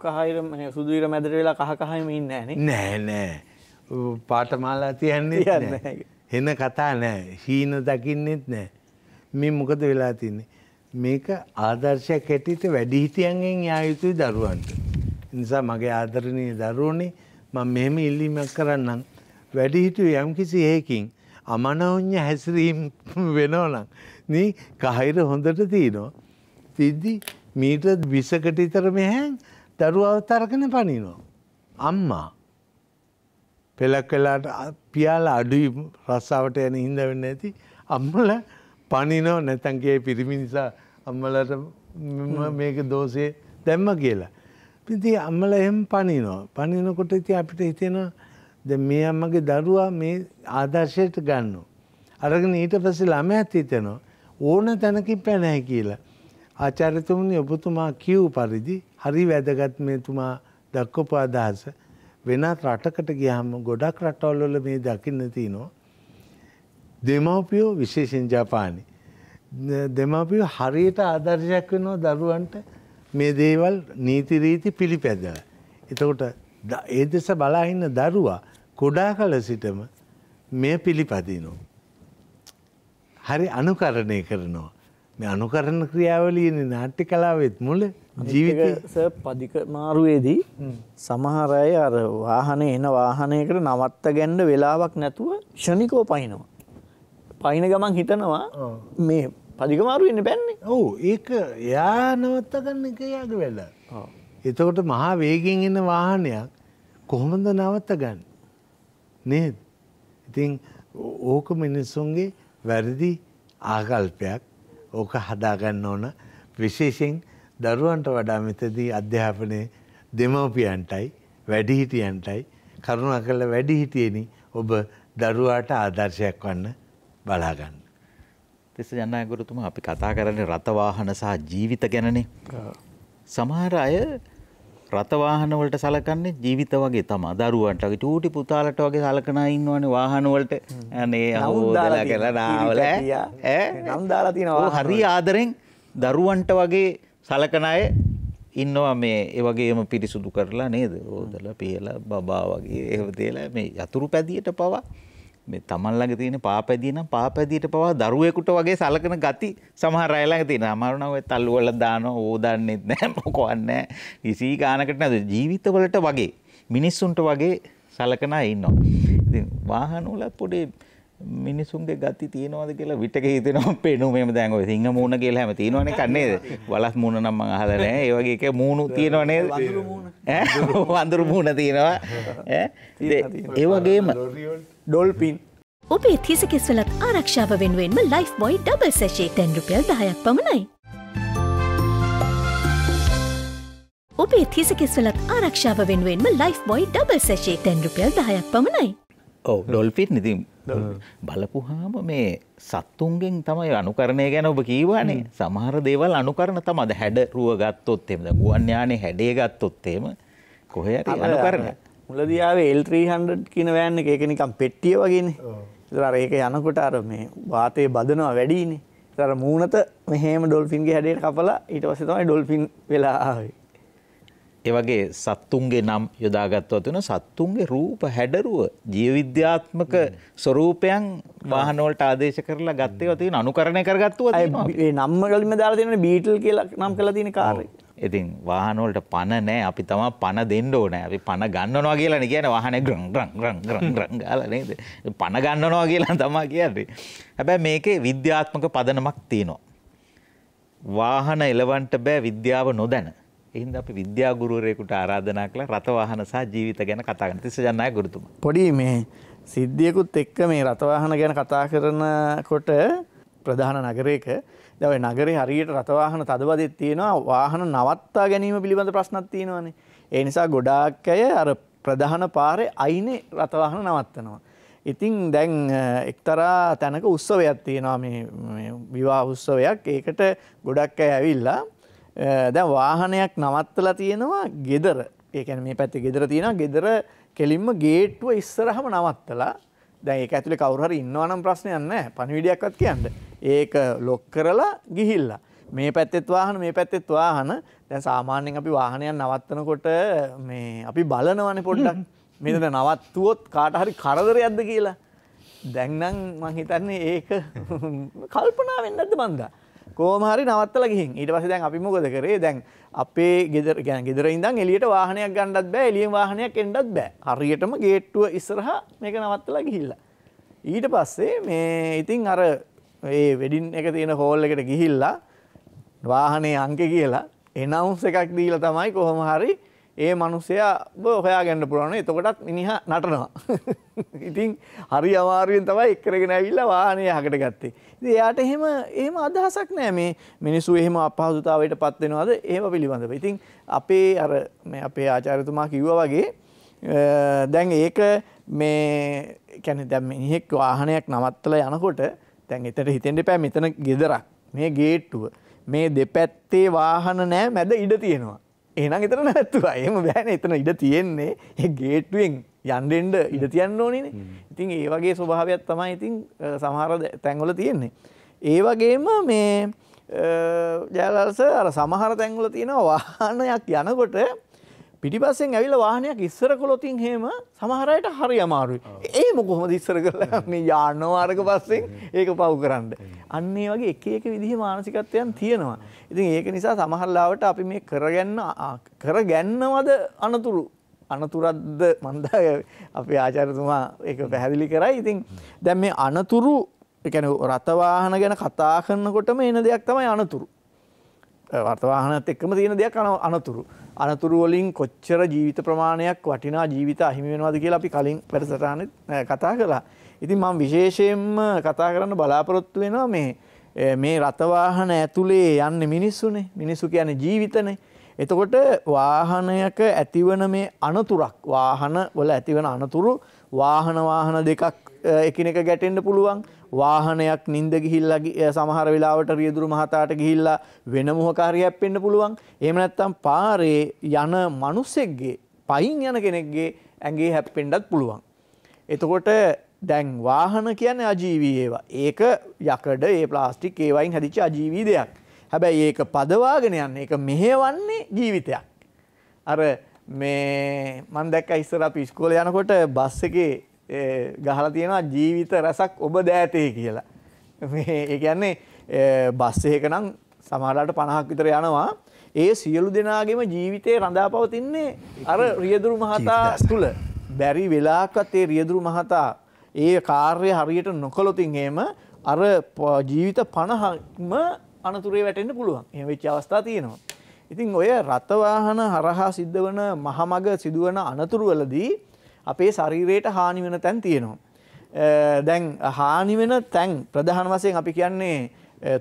කහරම සුදුීර මැදර වෙලා කහකහම ඉන්න නෑ නෑ පාටමාලා තියන්නේ හෙන කතා නෑ හීන දකින්නෙත් නෑ මේ මොකද වෙලා තින්නේ මේක ආදර්ශයක් හැටිට වැඩිහිටියන්ගෙන් යා යුතුයි දරුවන්ට නිසා මගේ ආදරණය දරුවනේ මං මෙහෙම ඉල්ලීමක් කරන්නම් වැඩිහිටු යම් කිසි ඒකින් අමනවුඥ හැසිරීම් වෙනෝනම් නේ කහිර හොඳට තියනවා. තිද්දි මීට විසකට ඉතර මෙහැන් දරුවව තරගෙන පනිනවා. අම්මා පෙලක් කලාට පියාල අඩුයි රස්සාාවට යන හිද වෙන්න ඇති අම්මල පනිනෝ නැතන්ගේ පිරිමි නිසා අම්මලට මේක දෝසය දැම්ම කියලා. පිති අම්මල එම් පනිනෝ පනිනකොට ඉති අපිට හිතෙනවා ද මේ අම්මගේ දරුවා මේ ආදර්ශයට ගන්නු. අරගෙන ඊට පස ළම ඇත්තිතනවා. ඕන තැනකින් පැනෑ කියලා. ආචාර්යතුමනි ඔබතුමා කියව් පරිදි හරි වැදගත් මේතුමා දක්වපු අදහස වෙනත් රටකට ගියාම ගොඩක් රටවල්වල මේ දකින්න තියෙනවා. දෙමව්පියෝ විශේෂෙන් ජපානි. දෙමව්පියෝ හරියට ආදර්ශයක් වෙනවා දරුවන්ට මේ දේවල් නීති රීති පිළිපැදලා. එතකොට ඒ දෙස බලාහින්න දරුවා කොඩා කල සිටම මේ පිළිපදිනවා. හරි අනුකරණය කරනවා. මේ අනුකරණ ක්‍රියාවලියන නාට්‍ය කලාවෙත් මුල ජීවිත පදික මාරුවේදී සමහරය අර වාහනය එන වාහනයකට නවත්ත ගැන්ඩ වෙලාවක් නැතුව ෂණිකෝ පයිනවා. පයින ගමන් හිතනවා මේ පදිකමාරුවන්න පැන්නේ ඕ ඒක යා නවත්තගන්න එක යාග වෙල්ල. එතකොට මහා වේගෙන් එන්න වාහනයක් කොහොමද නවත්ත ගන්න. නේද ඉතින් ඕක මිනිස්සුන්ගේ වැරදි ආකල්පයක් ඕක හදාගන්න ඕන විශේෂෙන් දරුවන්ට වඩා මෙතදී අධ්‍යාපනය දෙමවපියන්ටයි වැඩිහිටියන්ටයි කරුණා කළ වැඩිහිටියනි ඔබ දරුවාට ආදර්ශයක් වන්න බලාගන්න. තිස්ස ජන්නයගුරුතුම අපි කතා කරන්නේ රථවාහන සහ ජීවිත ගැනනේ. සමහර අය රථවාහනවලට සලකන්නේ ජීවිත වගේ තම දරුවන්ට චූටි පුතාලට වගේ සලකන ඉන්නවනේ වාහනවලට ඇනේ හෝදලා කියලා නාවල ඈ නම් දාලා තියෙනවා හරි ආදරෙන් දරුවන්ට වගේ සලකන අය ඉන්නවා මේ ඒ වගේම පිරිසුදු කරලා නේද හෝදලා පියලා බබා වගේ එහෙම තියලා මේ යතුරු පැදියට පවා මේ තමන් ළඟ තියෙන පාපැදිය නම් පාපැදියට පවා දරුවෙකුට වගේ සලකන ගති සමහර අය ළඟ තියෙනවා. අමාරු නම් ඔය තල්ලු වල දානවා ඕදන්නෙත් නැහැ මොකවත් නැහැ. කිසි ගානකට නේද ජීවිතවලට වගේ මිනිස්සුන්ට වගේ සලකන අය ඉන්නවා. ඉතින් වාහන වල පොඩි මිනිසුන්ගේ ගති තියෙනවද කියලා විටක හිතෙනවා පෙනුමේම දැන් ඔය සිංහ මූණ කියලා හැම තියෙනවනේ කන්නේද වලස් මූණ නම් මම අහලා නැහැ ඒ වගේ එක මූණු තියෙනව නේද වඳුරු මූණ තියෙනවා ඈ ඒ වගේම ඩොල්පින් ඔබේ තිසකෙස්වලත් ආරක්ෂාව වෙනුවෙන්ම ලයිෆ් බොයි ඩබල් සැශේ තැන් රුපියල් දහයක් පමණයි. ඔබේ තිසකෙස්වලත් ආරක්ෂාව වෙනුවෙන්ම ලයිෆ් බොයි ඩබල් සැශේ තැන් රුපියල් දහයක් පමණයි. ඔව ඩොල්පිත් නිතිම් බලපුහාම මේ සත්තුන්ගෙන් තමයි අනුකරණය ගැන ඔබ කීවානේ සමහර දේවල් අනුකරණ තමද හැඩ රුව ගත්තොත් එෙම ගුවන් යානේ හැඩේ ගත්තොත්තේම කොහයට අනුකරණ මුලදියාව L300 කියන වෑන් එක ඒක නිකම් පෙට්ටිය වගේනේ. ඒතර අර ඒක යනකොට අර මේ වාතය බදනවා වැඩිනේ. ඒතර මූණත මෙහෙම ඩොල්ෆින්ගේ හැඩයට කපලා ඊට පස්සේ තමයි ඩොල්ෆින් වෙලා ආවේ. ඒ වගේ සත්තුන්ගේ නම් යොදාගත්තොත් වෙන සත්තුන්ගේ රූප හැඩරුව ජීවවිද්‍යාත්මක ස්වරූපයන් වාහන වලට ආදේශ කරලා ගත්තේ තියෙන අනුකරණය කරගත්තුවා තියෙනවා. ඒ නම් වලින්ම දාලා තියෙනනේ බීටල් කියලා නම් කරලා තියෙන කාර් එක. ඉතින් වාහන වලට පන නැහැ. අපි තමයි පන දෙන්න ඕනේ. අපි පන ගන්නවා කියලානේ කියන්නේ වාහනේ ග්‍රං ග්‍රං ග්‍රං ග්‍රං ග්‍රං ගාලා නේද? පන ගන්නවා කියලා තමයි කියන්නේ. හැබැයි මේකේ විද්‍යාත්මක පදනමක් තියෙනවා. වාහන එලවන්න බෑ විද්‍යාව නොදැන. එහින්ද අපි විද්‍යා ගුරුවරයෙකුට ආරාධනා කළා රත වාහන සහ ජීවිත ගැන කතා කරන්න. තිස්ස ජනනායක ගුරුතුමා. පොඩි මේ සිද්ධියකුත් එක්ක මේ රත වාහන ගැන කතා කරනකොට ප්‍රධාන නගරයක දව නගර හරියට රතවාහන තදවදත් තියෙනවා වාහන නවත්තා ගැනීම පිළිබඳ ප්‍රශ්නත් තියෙනවානේ. ඒ නිසා ගොඩාක්කය අර ප්‍රධාන පාරේ අයින රතවාහන නවත්තනවා. ඉතිං දැන් එක්තරා තැනක උත්සවයක් තියෙනවා විවා උත්සවයක් ඒකට ගොඩක් අය ඇවිල්ලා දැන් වාහනයක් නවත්තලා තියෙනවා ගෙදර ඒකැන මේ පැත්ති ගෙදර තියෙන ගෙදර කෙලින්ම ගේට්ටුව ඉස්සරහම නවත්තලා දැන් ඒ ඇතුළි කවුරහරි ඉන්නවනම් ප්‍රශ්නයන්න පණවිඩියක්වත් කියන්න ඒක ලොක් කරලා ගිහිල්ලා. මේ පැත්තෙත් වාහන මේ පැත්තෙත් වාහන දැන් සාමාන්‍යයෙන් අපි වාහනයක් නවත්තනකොට මේ අපි බලනවනේ පොඩ්ඩක්. [LAUGHS] මෙතන නවත්තුවොත් කාට හරි කරදරයක්ද කියලා. දැන් නම් මං හිතන්නේ ඒක [LAUGHS] කල්පනා වෙන්නේ නැද්ද මන්දා? කොහොම හරි නවත්තලා ගිහින් ඊට පස්සේ දැන් අපි මොකද කරේ දැන් අපේ ගෙදර يعني ගෙදර ඉඳන් එළියට වාහනයක් ගන්නවත් බෑ එළියෙන් වාහනයක් එන්නවත් බෑ හරියටම ගේට්ටුව ඉස්සරහා මේක නවත්තලා ගිහිල්ලා ඊට පස්සේ මේ ඉතින් අර ඒ වෙඩින් එක තියෙන හෝල් එකට ගිහිල්ලා වාහනේ අංක කියලා එනවුන්ස් එකක් දීලා තමයි කොහොම හරි ඒ මනුස්සයා හොයා ගැන්න පුරන එතකොටත් මිනිහ නටනවා. [LAUGHS] ඉතින් හරි අමාරුවෙන් තමයි එක්කරගෙන ඇවිල්ලා වාහනේ හකට ගත්තේ. ඉතින් එයාට එහෙම එහෙම අදහසක් නෑ මේ මිනිස්සු එහෙම අපහසුතාවයට පත් වෙනවද ඒව පිළිබඳව. ඉතින් අපේ අර මේ අපේ ආචාර්යතුමා කිව්වා වගේ දැන් ඒක මේ කියන්නේ දැන් මිනිහෙක් වාහනයක් නවත්තලා යනකොට තැන් එතට හිතෙන්ට පෑ මෙතන ගෙදරක් මේ ගේට්ටුව මේ දෙපැත්තේ වාහන නෑ මැද ඉඩ තියෙනවා එනම් එතන නැත්තුවා එම බෑන එතන ඉඩ තියෙන්නේ ඒ ගේට්ටුවෙන් යන්ඩෙන්ඩ ඉඩ තියන්න ඕනින ඉතින් ඒ වගේ ස්වභාවයක් තමයි ඉතින් සමහර තැන්වල තියෙන්නේ. ඒ වගේම මේ ජයලස අර සමහර තැන්වල තියෙන වාහනයක් යනකොට පිටිපස්සෙන් ඇවිල්ලා වාහනයක් ඉස්සර කළොතින් හේම සමහර අයට හරි අමාරුයි. ඒ මොකොහොමද ඉස්සර කරලා මේ යාන මාර්ග පස්සෙන් ඒක පව් කරන්න. අන්න ඒ වගේ එක එක විදිහේ මානසිකත්වයන් තියෙනවා. ඉතින් ඒක නිසා සමහර ලාවට අපි මේ කරගන්න කරගන්නවද අනතුරු අනතුරක්ද මන්දා අපේ ආචාර්යතුමා ඒක පැහැදිලි කරයි. ඉතින් දැන් මේ අනතුරු ඒ කියන්නේ රතවාහන ගැන කතා කරනකොටම එන දෙයක් තමයි අනතුරු. වර්තවාහනත් එක්කම තියෙන දෙයක් අන අනතුරු. අනතුරු වලින් කොච්චර ජීවිත ප්‍රමාණයක් වටිනා ජීවිත අහිමි වෙනවාද කියලා අපි කලින් වැඩසටහන කතා කළා. ඉතින් මම විශේෂයෙන්ම කතා කරන්න බලාපොරොත්තු වෙනවා මේ මේ රථවාහන ඇතුලේ යන්නේ මිනිස්සුනේ. මිනිස්සු කියන්නේ ජීවිතනේ. එතකොට වාහනයක ඇතිවන මේ අනතුරක් වාහන වල ඇතිවන අනතුරු වාහන වාහන දෙකක් එකිනෙක ගැටෙන්න්න පුළුවන් වාහනයක් නින්ද ගිහිල්ලා සමහර වෙලාවට රියදුරු මහතාට ගිහිල්ලා වෙන මොහකාරයක් පෙන්න්න පුළුවන් එම නැත්තම් පාරේ යන මනුස්සෙක්ගේ පයින් යන කෙනෙක්ගේ ඇගේ හැප්පෙන්ඩත් පුළුවන්. එතකොට දැන් වාහන කියන අජීවී ඒවා ඒක යකඩ ඒ ප්ලාස්ටික් ඒවයින් හැදිච අජීවී දෙයක්. හැබැයි ඒක පදවාගෙන යන්න එක මෙහෙවන්නේ ජීවිතයක්. අර මේ මන්දැක් අයිස්සර අපි ස්කෝල යනකොට බස් එකේ ගහලා තියෙනවා ජීවිත රැසක් ඔබ දෑතේ කියලා. ඒ කියන්නේ බස් එක නම් සමහරලාට 50ක් විතර යනවා. ඒ සියලු දෙනාගේම ජීවිතේ රඳා පවතින්නේ අර රියදුරු මහතා තුල. බැරි වෙලාවකත් ඒ රියදුරු මහතා ඒ කාර්යය හරියට නොකළොතින් එහෙම අර ජීවිත 50ක්ම අනතුරේ වැටෙන්න පුළුවන්. එහෙම වෙච්ච අවස්ථා තියෙනවා. ඉතින් ඔය රථවාහන හරහා සිද්ධ වන මහමග සිදුවන අනතුරු වලදී අපේ ශරීරයට හානි වෙන තැන් තියෙනවා. දැන් හානි වෙන තැන් ප්‍රධාන වශයෙන් අපි කියන්නේ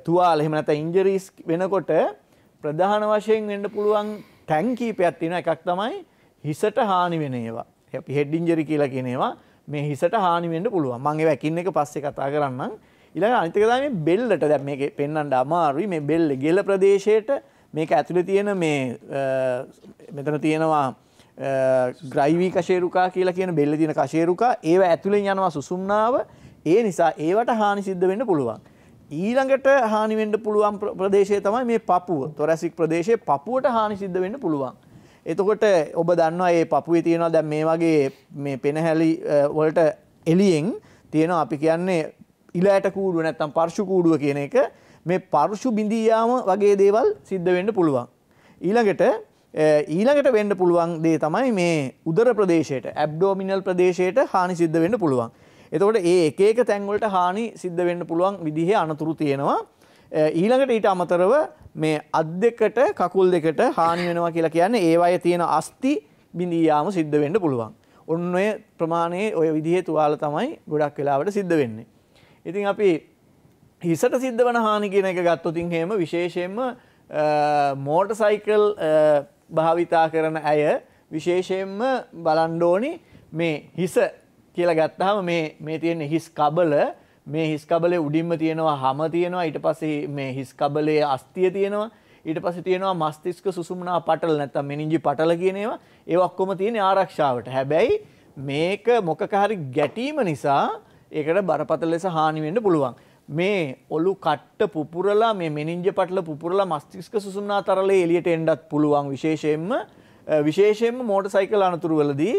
තුවාල එහෙම නැත්නම් ඉන්ජරිස් වෙනකොට ප්‍රධාන වශයෙන් වෙන්න පුළුවන් තැන් කීපයක් තියෙනවා. එකක් තමයි හිසට හානි වෙන ඒවා. අපි හෙඩ් ඉන්ජරි කියලා කියන ඒවා මේ හිසට හානි වෙන්න පුළුවන්. මම ඒවා එකින් එක පස්සේ කතා කරන්නම්. ඊළඟ අනිත් එක තමයි මේ බෙල්ලට. දැන් මේකේ පෙන්වන්න අමාරුයි මේ බෙල්ල ගෙල ප්‍රදේශයට මේක ඇතුලේ තියෙන මේ මෙතන තියෙනවා ග්‍රයිවී කශේරුකා කියලා කියන බෙල්ල තින කශේරුකා ඒව ඇතුළෙන් යනවා සුසුම්නාව ඒ නිසා ඒවට හානි සිද්ධ වෙන්න පුළුවන්. ඊළඟට හානිවෙන්ඩ පුළුවන් ප්‍රදේශය තමයි මේ පපුුව තොරැසික් ප්‍රදේශය පපුුවට හානි සිද්ධ වෙන්න පුළුවන්. එතකොට ඔබ දන්නවා ඒ පපුුවේ තියෙනවා දැන් මේ වගේ මේ පෙනහැලි වලට එලියෙන් තියෙනවා අපි කියන්නේ ඉලෑට කූඩුව නැත්තම් පර්ශු කූඩුව කියන එක මේ පර්ශු බිඳීයාම වගේ දේවල් සිද්ධ වෙන්න පුළුවන්. ඊළඟට ඊළඟට වෙන්න පුළුවන් දේ තමයි මේ උදර ප්‍රදේශයට ඇබ්ඩෝමිනල් ප්‍රදේශයට හානි සිද්ධ වෙන්න පුළුවන්. එතකොට ඒ එක එක තැන්වලට හානි සිද්ධ වෙන්න පුළුවන් විදිහේ අනතුරු තියෙනවා. ඊළඟට ඊට අමතරව මේ අත් දෙකට කකුල් දෙකට හානි වෙනවා කියලා කියන්නේ ඒ අය තියෙන අස්ති බිඳියාම සිද්ධ වෙන්න පුළුවන්. ඔන්න ඔය ප්‍රමාණයේ ඔය විදිහේ තුවාල තමයි ගොඩක් වෙලාවට සිද්ධ වෙන්නේ. ඉතින් අපි හිසට සිද්ධ වන හානි කියන එක ගත්තොත් ඉතින් හේම විශේෂයෙන්ම මෝටර් සයිකල් භාවිතා කරන ඇය විශේෂයෙන්ම බලන්ඩෝනි මේ හිස කියලා ගත්තහම මේ තියෙන හිස් කබල මේ හිස් කබලේ උඩින්ම තියෙනවා හම තියෙනවා ඊට පස්සේ මේ හිස් කබලේ අස්තිය තියෙනවා ඊට පස්සේ තියෙනවා මස්තිෂ්ක සුසුම්නා පටල නැත්නම් මෙනින්ජි පටල කියන ඒවා ඒ ඔක්කොම තියෙන ආරක්ෂාවට. හැබැයි මේක මොකක හරි ගැටීම නිසා ඒකට බරපතල ලෙස හානි වෙන්න පුළුවන්. මේ ඔලු කට්ට පුපුරලා මේ මෙනින්ජ පටල පුපුරලා මස්තිස්ක සුසුම්නා තරලේ එලියට එන්ඩත් පුළුවන් විශේෂයෙන්ම විශේෂයෙන්ම මෝට සයිකල් අනතුරුවලදී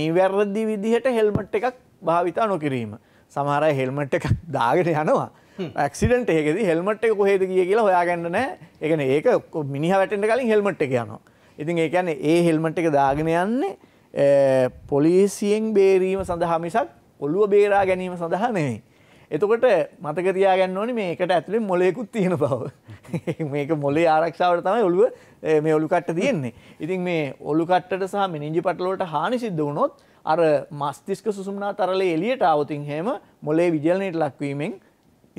නිවැරදි විදිහට හෙල්මට් එකක් භාවිතා නොකිරීම. සමහර හෙල්මට් එකක් දාගෙන යනවා. ක්සිඩට එකෙද හෙල්මට් එක කොහේද කිය කියලා හොයාගන්න නෑ එකන ඒක මිනිහ වැටෙන්ට කලින් හෙල්මට් එක යනවා. ඉතින් ඒකැන ඒ හෙල්මට් එක දාගෙන යන්නේ පොලිසියෙන් බේරීම සඳහා මිසක් ඔළුව බේරා ගැනීම සඳහා නෙවෙයි. එතකොට මතක තියාගන්න ඕනි මේකට ඇතුළේ මොලයකුත් තියෙන බව [LAUGHS] මේක මොලේ ආරක්ෂාවට තමයි ඔළුව මේ ඔලු කට්ට තියෙන්නේ ඉතින් මේ ඔලු කට්ටට සහ මිනිජි පටලවට හානි සිද්ධ වුණොත් අර මස්තිස්ක සුසුම්නා තරලේ එලියට ආවතින් හෙම මොලේ විජලනයට ලක්වීමෙන්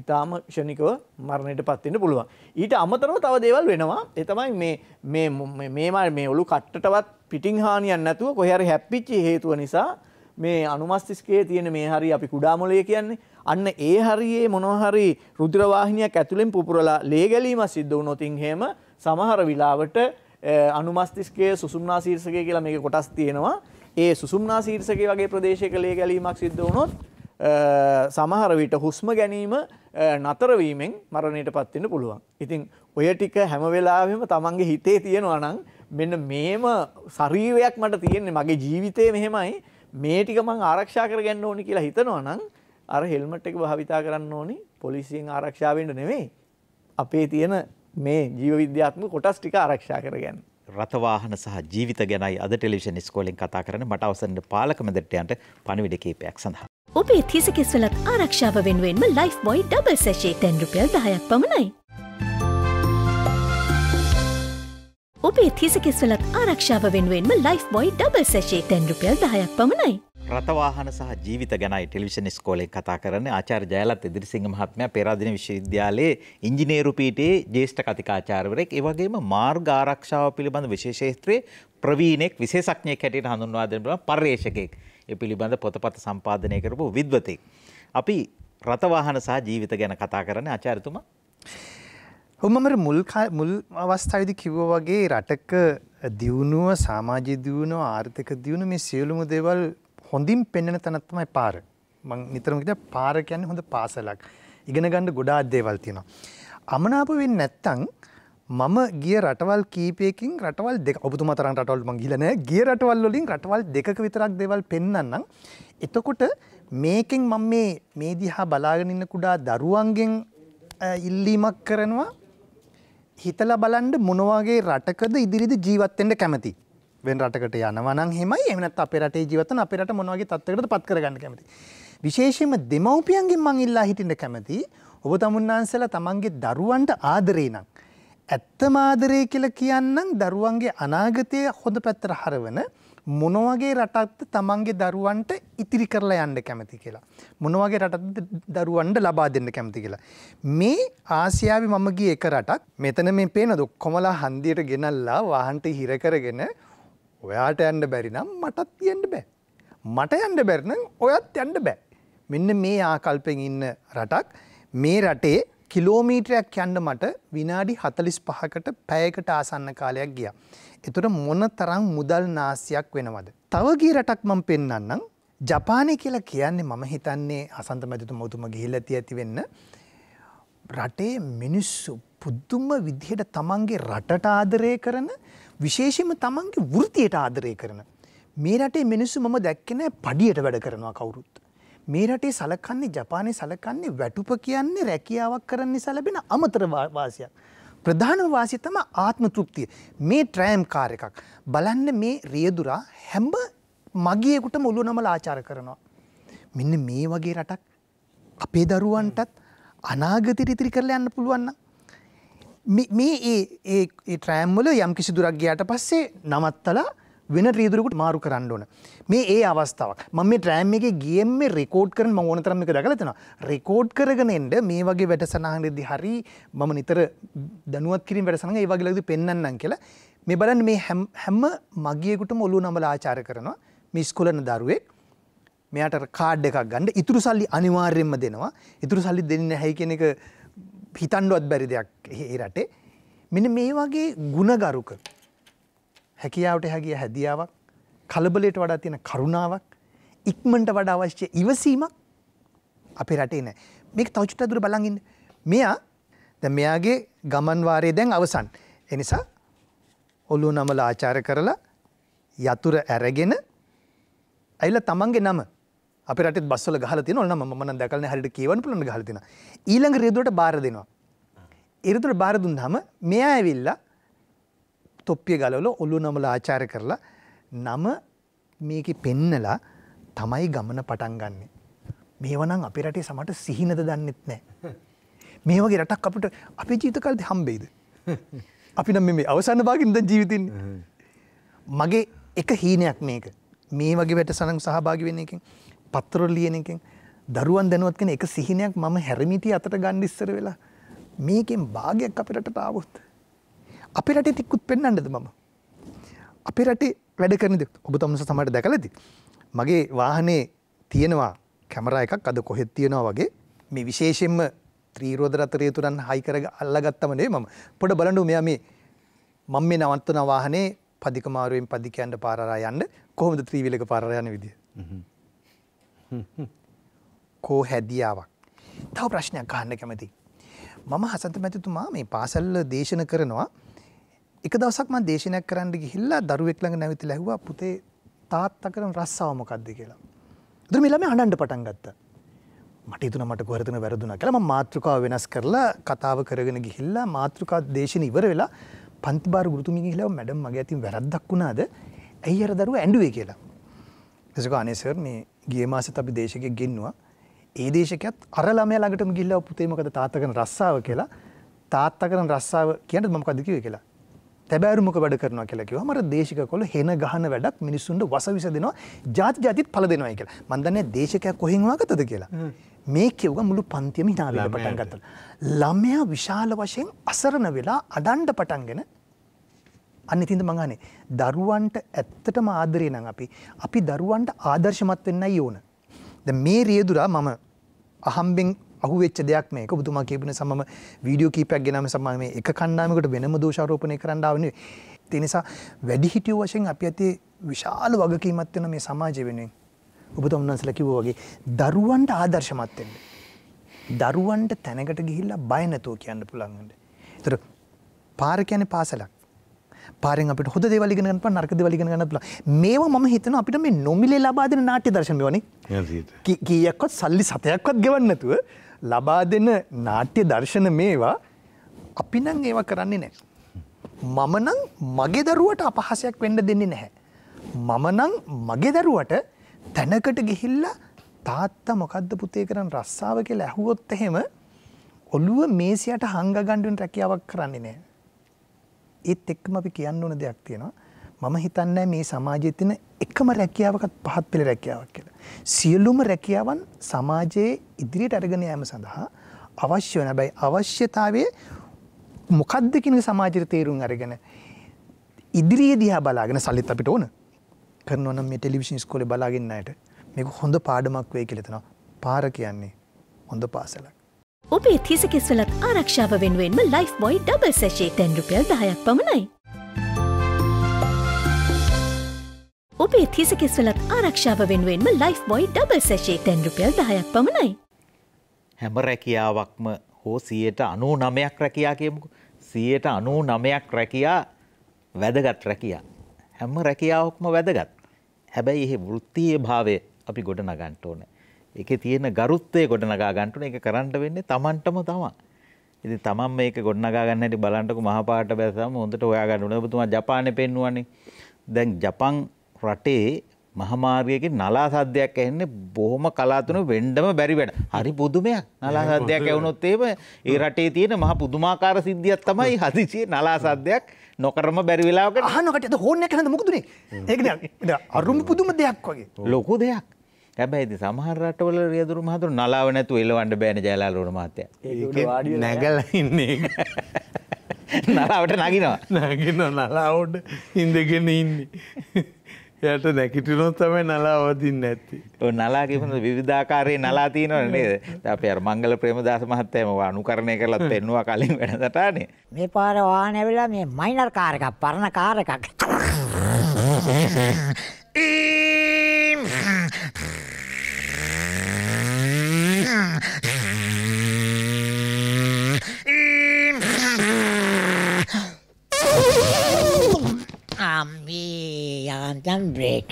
ඉතාම ෂණිකව මරණයට පත්වෙන්න පුළුවන්. ඊට අමතරව තව දේවල් වෙනවා එතමයි මේමල් මේ ඔලු කට්ටවත් පිටිං හානියන් නැතුව කොහරි හැප්පිච්චි හේතුව නිසා මේ අනුමස්තිස්කේ තියෙන මේ හරි අපි කුඩාමොලය කියන්නේ අන්න ඒ හරියේ මොනහරි රුද්‍රවාහිනයක් ඇතුළෙන් පුපුරලා ලේ ගැලීම සිද්ධ වුණොතින් හෙම සමහර විලාවට අනුමස්තිස්කයේ සුසුම්නා ශීර්ෂකය කියලා මේක කොටස් තියෙනවා. ඒ සුසුම්නා ශීර්ෂකය වගේ ප්‍රදේශයක ලේ ගැලීමක් සිද්ධ වුණොත් සමහර විට හුස්ම ගැනීම නතරවීමෙන් මරණයට පත්වෙන්න පුළුවන්. ඉතින් ඔය ටික හැම වෙලාවෙම තමන්ගේ හිතේ තියෙනවා නම් මෙන්න මේම ශරීරයක් මට තියෙන්නේ මගේ ජීවිතේ මෙහෙමයි මේ ටික මං ආරක්ෂා කරගන්න ඕනි කියලා හිතනවා නම් අර හෙල්මට් එක භාවිතා කරන්න ඕනි පොලිසියෙන් ආරක්ෂාවෙන්ට නෙවෙයි අපේ තියෙන මේ ජීව විද්‍යාත්ම කොටස් ටික ආරක්ෂා කරගන්න. රථවාහන සහ ජීවිත ගැනයි අද ටෙලිෂන් ස්කෝලෙන් කතා කරන මට අවසරට පාලකමදටයන්ට පණවිඩ කීපයක් සඳහා. ඔබේ තිසකෙස්වලත් ආරක්ෂාව වෙනුවෙන්ම ලයිෆ් බොයි ඩබල් සැශේ තැන් රුපියල් දහයක් පමණයි. ඔබේ තිසකෙස්වලත් ආරක්ෂාව වෙනුවෙන්ම ලයිෆ් බොයි ඩබල් සැශේ තැන් රුපියල් දහයක් පමණයි. රථවාහන සහ ජීවිත ගැනයි ටෙලිවිෂන් ස්කෝලේ කතා කරන ආචාර් ජයලත් ඉදිරිසිංහ මහත්මයා පේරාදෙන විශ්වවිද්‍යාලයේ ඉංජිනේරු පීඨයේ ජ්‍යෙෂ්ඨ කතිකාචාර්යවරයෙක් ඒ වගේම මාර්ග ආරක්ෂාව පිළිබඳ විශේෂේත්‍රයේ ප්‍රවීණෙක් විශේෂඥයෙක් හැටියට හඳුන්වා දෙන බලා පර්යේෂකෙක් ඒ පිළිබඳ පොතපත සම්පාදනය කරපු විද්වතෙක් අපි රථවාහන සහ ජීවිත ගැන කතා කරන ආචාර්යතුමා හොමමර මුල් මුල් අවස්ථාවේදී කිව්වා වගේ රටක දියුණුව සමාජ දියුණුව ආර්ථික දියුණුව මේ සියලුම දේවල් හොඳින් පෙන්වන තැන තමයි පාර. මම නිතරම කියන පාර කියන්නේ හොඳ පාසලක්. ඉගෙන ගන්න ගොඩාක් දේවල් තියෙනවා. අමනාප වෙන්නේ නැත්තම් මම ගිය රටවල් කීපයකින් රටවල් දෙක ඔබතුමා තරම් රටවල් මම ගිහලා නැහැ. ගිය රටවල් වලින් රටවල් දෙකක විතරක් දේවල් පෙන්වන්නම්. එතකොට මේකෙන් මම මේ මේ දිහා බලාගෙන ඉන්න කුඩා දරුවන්ගෙන් ඉල්ලීමක් කරනවා හිතලා බලන්ඩ මොනවාගේ රටකද ඉදිරිදි ජීවත්තෙන්ට කැමති. වෙන් රටකට යනවනම් හෙමයි එමනත් අප රටේ ජීවතන අපට මොනවගේ තත්වකට පත් කරගන්න කැමති. විශේෂම දෙමවපියන්ගෙන් මං ඉල්ලා හිටිට කැමති ඔබ තමුන්නාන්සලා තමන්ගේ දරුවන්ට ආදරේ නම්. ඇත්ත මාදරය කියල කියන්නම් දරුවන්ගේ අනාගතය හොඳ පැත්තර හරවන මොන වගේ රටක්ද තමන්ගේ දරුවන්ට ඉතිරි කරලා යන්න කැමති කියලා. මොන වගේ රටක්ද දරුවන්ට ලබා දෙන්න කැමති කියලා. මේ ආසියාවේ මම ගිය එක රටක් මෙතන මේ පේන ඔක්කොමලා හන්දියට ගෙනල්ලා වාහන්ට හිර කරගෙන ඔයාට යන්න බැරි නම් මටත් යන්න බෑ. මට යන්න බැරි නම් ඔයත් යන්න බෑ. මෙන්න මේ ආකල්පෙන් ඉන්න රටක් මේ රටේ කිලෝමීටරයක් යන්න මට විනාඩි හතලිස් පහකට පැයකට ආසන්න කාලයක් ගිය. එතුට මොන තරං මුදල් නාසියක් වෙනවද. තවගේ රටක් මං පෙන්න්නම් ජපානය කියලා කියන්නේ මම හිතන්නේ අසන්ත මැතුතු මුතුම ගිහිලති ඇති වෙන්න. රටේ මිනිස්සු පුද්දුම විදිහට තමන්ගේ රටට ආදරය කරන විශේෂම තමන්ගේ වෘතියට ආදරය කරන. මේ රටේ මිනිස්සු මම දැක්කෙන පඩියට වැඩ කරනවා කවුරුත්. මේ රටේ සලකන්නේ ජපානයේ සලකන්නේ වැටුප කියන්නේ රැකියාවක් කරන්න නිසා ලැබෙන අමතර වාසියක්. ප්‍රධානම වාසිය තමයි ආත්ම තෘප්තිය. මේ ට්‍රෑම් කාර් එකක් බලන්න මේ රියදුරා හැම මගියෙකුටම ඔළුව නමලා ආචාර කරනවා. මෙන්න මේ වගේ රටක් අපේ දරුවන්ටත් අනාගතයට ඉතිරි කරලා යන්න පුළුවන් නම් මේ ඒ ඒ ට්‍රෑම්වල යම් කිසි දුරක් ගියාට පස්සේ නවත්තලා වෙන ්‍රීදුරකුට මාරු කරන්න ඕන මේ ඒ අවස්ථාවක් මම මේ ට්‍රෑම් එක ගියම්ම රෙකෝඩ් කරන ඕන තරම එක දගලතෙන රෙකෝඩ් කරගෙන එන්ඩ මේ වගේ වැටසනාහරදි හරි මම නිතර දනුවත් කිරින් වැටසන ඒ වගේලද පෙන්න්නම් කියලා මේ බලන් මේ හැම්ම මගියකුට මුොලු නමල ආචාර කරනවා මිස්කුලන දරුවෙක් මෙයාට කාඩ් එකක් ගන්න ඉතුරු සල්ලි අනිවාර්යෙන්ම දෙනවා ඉතුරු සල්ලි දෙන්න හැයි කෙනෙක හිතන්ඩුවත් බැරි දෙයක් ඒ රටේ මෙන මේ වගේ ගුණගරුක හැකියාවට හැගිය හැදියාවක් කලබලට වඩා තියෙන කරුණාවක් ඉක්මනට වඩා අවශ්‍ය ඉවසීමක් අපේ රටේ නෑ. මේක තවචුට්ටක් දුර බලන් ඉන්න. මෙයා දැන් මෙයාගේ ගමන් වාරයේ දැන් අවසන්. ඒ නිසා ඔළුව නමලා ආචාර කරලා යතුරු ඇරගෙන ඇවිල්ලා තමන්ගේ නම අපේ රටේ බස්වල ගහලා තියෙන ඔන්න මම නම් දැකලා නැහැ හරියට කියවන්න පුළුවන් ගහලා තියෙනවා. ඊළඟ රියදුවට බාර දෙනවා. ඊරිදුවට බාර දුන්නාම මෙයා ඇවිල්ලා තොප්පිය ගලවල ඔල්ලු නමල ආචාර කරලා නම මේක පෙන්නලා තමයි ගමන පටන් ගන්නේ. මේවනම් අපි රටේ සමට සිහිනද දන්නෙත් නෑ. මේ වගේ රටක් අපට අපේ ජීතකල්ද හම්බේද. අපි නම් මේ අවසන්න භාගින්ද ජීවිතන්. මගේ එක හීනයක් මේක මේ වගේ වැට සනං සහභාගි වෙන එකින් පත්තරොල් ලියන එකින් දරුවන් දැනුවත් කෙන එක සිහිනයක් මම හැරමිටි අතට ගණ්ඩිස්සර වෙලා මේකෙන් භාගයක් අපිරට තාවොත්. අපි රටේ තික්කුත් පෙන්න්නද මම. අපි රටේ වැඩ කරනද ඔබ තමස සමට දැකලති. මගේ වාහනේ තියෙනවා කැමර එකක් අද කොහෙත් තියෙනවා වගේ මේ විශේෂෙන්ම ත්‍රීරෝධ රතරය තුරන් හයිකරග අල්ලගත්තමනේ මම පොඩ බලඩු මෙයා මේ මං මේ නවත්වන වාහනේ පදිකමාරුවෙන් පදිකයන්ට පාරා යන්න කොහොමද ත්‍රීවිලක පාරයන විදිිය. කෝ හැදියාවක්. තව ප්‍රශ්නයක් ගහන්න කැමති. මම හසත මැතිතුමා මේ පාසල්ල දේශන කරනවා එක දවසක් මම දේශනයක් කරන්න ගිහිල්ලා දරුවෙක් ළඟ නැවිතිලා ඇහුවා පුතේ තාත්තා කරන රස්සාව මොකද්ද කියලා. ඒතර මේ ළමයා අඬන්න පටන් ගත්තා. මට හිතුණා මට කොහරද මේ වැරදුනා කියලා මම මාත්‍රිකාව වෙනස් කරලා කතාව කරගෙන ගිහිල්ලා මාත්‍රිකා දේශන ඉවර වෙලා පන්ති බාර ගුරුතුමිය ගිහිල්ලා මැඩම් මගේ අතින් වැරද්දක් වුණාද? ඇයි අර දරුවා ඇඬුවේ කියලා. එසක අනේ සර් මේ ගිය මාසෙත් අපි දේශකෙක් ගෙන්නුවා. ඒ දේශකයත් අර ළමයා ළඟටම ගිහිල්ලා පුතේ මොකද තාත්තා කරන රස්සාව කියලා තාත්තා කරන රස්සාව කියන්නේ මම මොකද්ද කිව්වේ කියලා. තැබෑරුමක වැඩ කරනවා කියලා කිව්වා මට දේශික කොළ හෙන ගහන වැඩක් මිනිස්සුන්ට වසවිස දෙනවා ජාති ජාතිත් පළ දෙනවා කියලා මන් දන්නේ දේශකයක් කොහෙන් වාගතද කියලා මේ කිව්ව මුළු පන්තියම hina වෙලා පටන් ගත්තා ළමයා විශාල වශයෙන් අසරණ වෙලා අඩන්ඩ පටන්ගෙන අන්න ඉතින්ද මං අහන්නේ දරුවන්ට ඇත්තටම ආදරේ නම් අපි අපි දරුවන්ට ආදර්ශමත් වෙන්නයි ඕන දැන් මේ රියදුරා මම අහම්බෙන් අහුවෙච්ච දෙයක් මේක ඔබතුමා කියපු නිසා මම වීඩියෝ කීපයක් ගෙනාම සම්මා මේ එක කණ්ඩායමකට වෙනම දෝෂාරෝපණය කරන්න ආව නෙවෙයි. ඒ නිසා වැඩිහිටියෝ වශයෙන් අපි ඇති විශාල වගකීමක් වෙන මේ සමාජය වෙනුවෙන් ඔබතුමා උන්වහන්සේලා කිව්වා වගේ දරුවන්ට ආදර්ශමත් වෙන්න. දරුවන්ට තැනකට ගිහිල්ලා බය නැතුව කියන්න පුළුවන් වෙන්න. ඒතර පාර කියන්නේ පාසලක්. පාරෙන් අපිට හොඳ දේවල් ඉගෙන ගන්න පුළුවන් නරක දේවල් ඉගෙන ගන්න පුළුවන් මේවා මම හිතනවා අපිට මේ නොමිලේ ලබා දෙන නාට්‍ය දර්ශන මේවනේ කීයක්වත් සල්ලි සතයක්වත් ගෙවන්නේ නැතුව ලබා දෙන නාට්‍ය දර්ශන මේවා අපි නම් ඒව කරන්නේ නෑ. මම නම් මගේ දරුවට අපහසයක් වෙන්න දෙන්නේ නැහැ. මම නම් මගේ දරුවට තැනකට ගිහිල්ලා තාත්තා මොකද්ද පුතේ කරන් රස්සාව කියලා ඇහුවොත් එහෙම ඔළුව මේසියට හංග ගණ්ඩුවෙන් රැකියාවක් කරන්නේ නෑ. ඒත් එක්කම අපි කියන්න ඕන දෙයක් තියෙනවා. මම හිතන්නේ මේ සමාජයේ තියෙන එකම රැකියාවකත් පහත් පෙළ රැකියාවක් කියලා. සියලුම රැකියාවන් සමාජයේ ඉදිරියට අරගෙන යෑම සඳහා අවශ්‍ය වන හැබැයි අවශ්‍යතාවයේ මොකද්ද කියන සමාජයට තේරුම් අරගෙන ඉදිරියේ දිහා බලාගෙන සල්ලිත් අපිට ඕන කරනවා නම් මේ ටෙලිවිෂන් ඉස්කෝලේ බලාගෙන ණයට මේක හොඳ පාඩමක් වෙයි කියලා හිතනවා පාර කියන්නේ හොඳ පාසලක් ඔබේ තිසකෙස්වලත් ආරක්ෂාව වෙනුවෙන්ම ලයිෆ් බොයි ඩබල් සැෂේ තැන් රුපියල් 10ක් පමණයි ඔබේ තිසකෙස් වලත් ආරක්ෂාව වෙනුවෙන්ම ලයිෆ් බොයි ඩබල් සැශේ තැන් රුපියල් දහයක් පමණයි. හැම රැකියාවක්ම හෝ සියයට අනූ නමයක් රැකයා කියමුකු සියයට අනූ නමයක් රැකයා වැදගත් රැකයා. හැම රැකියාවක්ම වැදගත්. හැබැයි එහි වෘත්තිය භාවය අපි ගොඩ නගන්ට ඕන. එක තියෙන ගරුත්තය ගොඩ නගා ගන්ටුන එක කරන්නට වෙන්නේ තමන්ටම තමා. ඉති තමන් මේක ගොඩනගාගන්නට බලන්ටක මහපාට බැසම හොඳට ඔයා ගන්නුන තුමා ජපාන පෙන්වුවන්නේ දැන් ජපන් රටේ මහමාර්ගයක නලා සද්‍යයක් ඇහෙන්නේ බොහොම කලාතුන වෙන්ඩම බැරි වැඩ. හරි පුදුමයක් නලා සද්‍යයක් ඇවුණොත් ඒම ඒ රටේ තියෙන මහ පුදුමාකාර සිද්ධියක් තමයි හදිසියේ නලා සද්‍යයක් නොකරම බැරි වෙලාවක අහනකට හෝන්න කනද මුක්දුනේ ඒ අරුම පුදුම දෙයක් වගේ ලොකු දෙයක්. හැබැයි සමහර රටවල රියදුරු මහතුරු නලාව නැතු එලවන්න බෑන ජයලාලුවන මහත්තය නැගල ඉන්නේ [LAUGHS] නලාවට නගිනවා නගින නලාවට ඉඳගෙන ඉන්නේ. යට නැකිටනොත් තමයි නලා අවතින්න ඇති. නලා කිපන විධාකාරයේ නලා තියනව නේද අප මංගල ප්‍රේමදාස මහත්තයම අනුකරණය කරලත් පෙන්නවා කලින් වැඩසටානේ. මේ පාර වානැවෙලා මේ මයිනර් කාරකක් පරණ කාරකක්. ඒ Bambi yalandan break.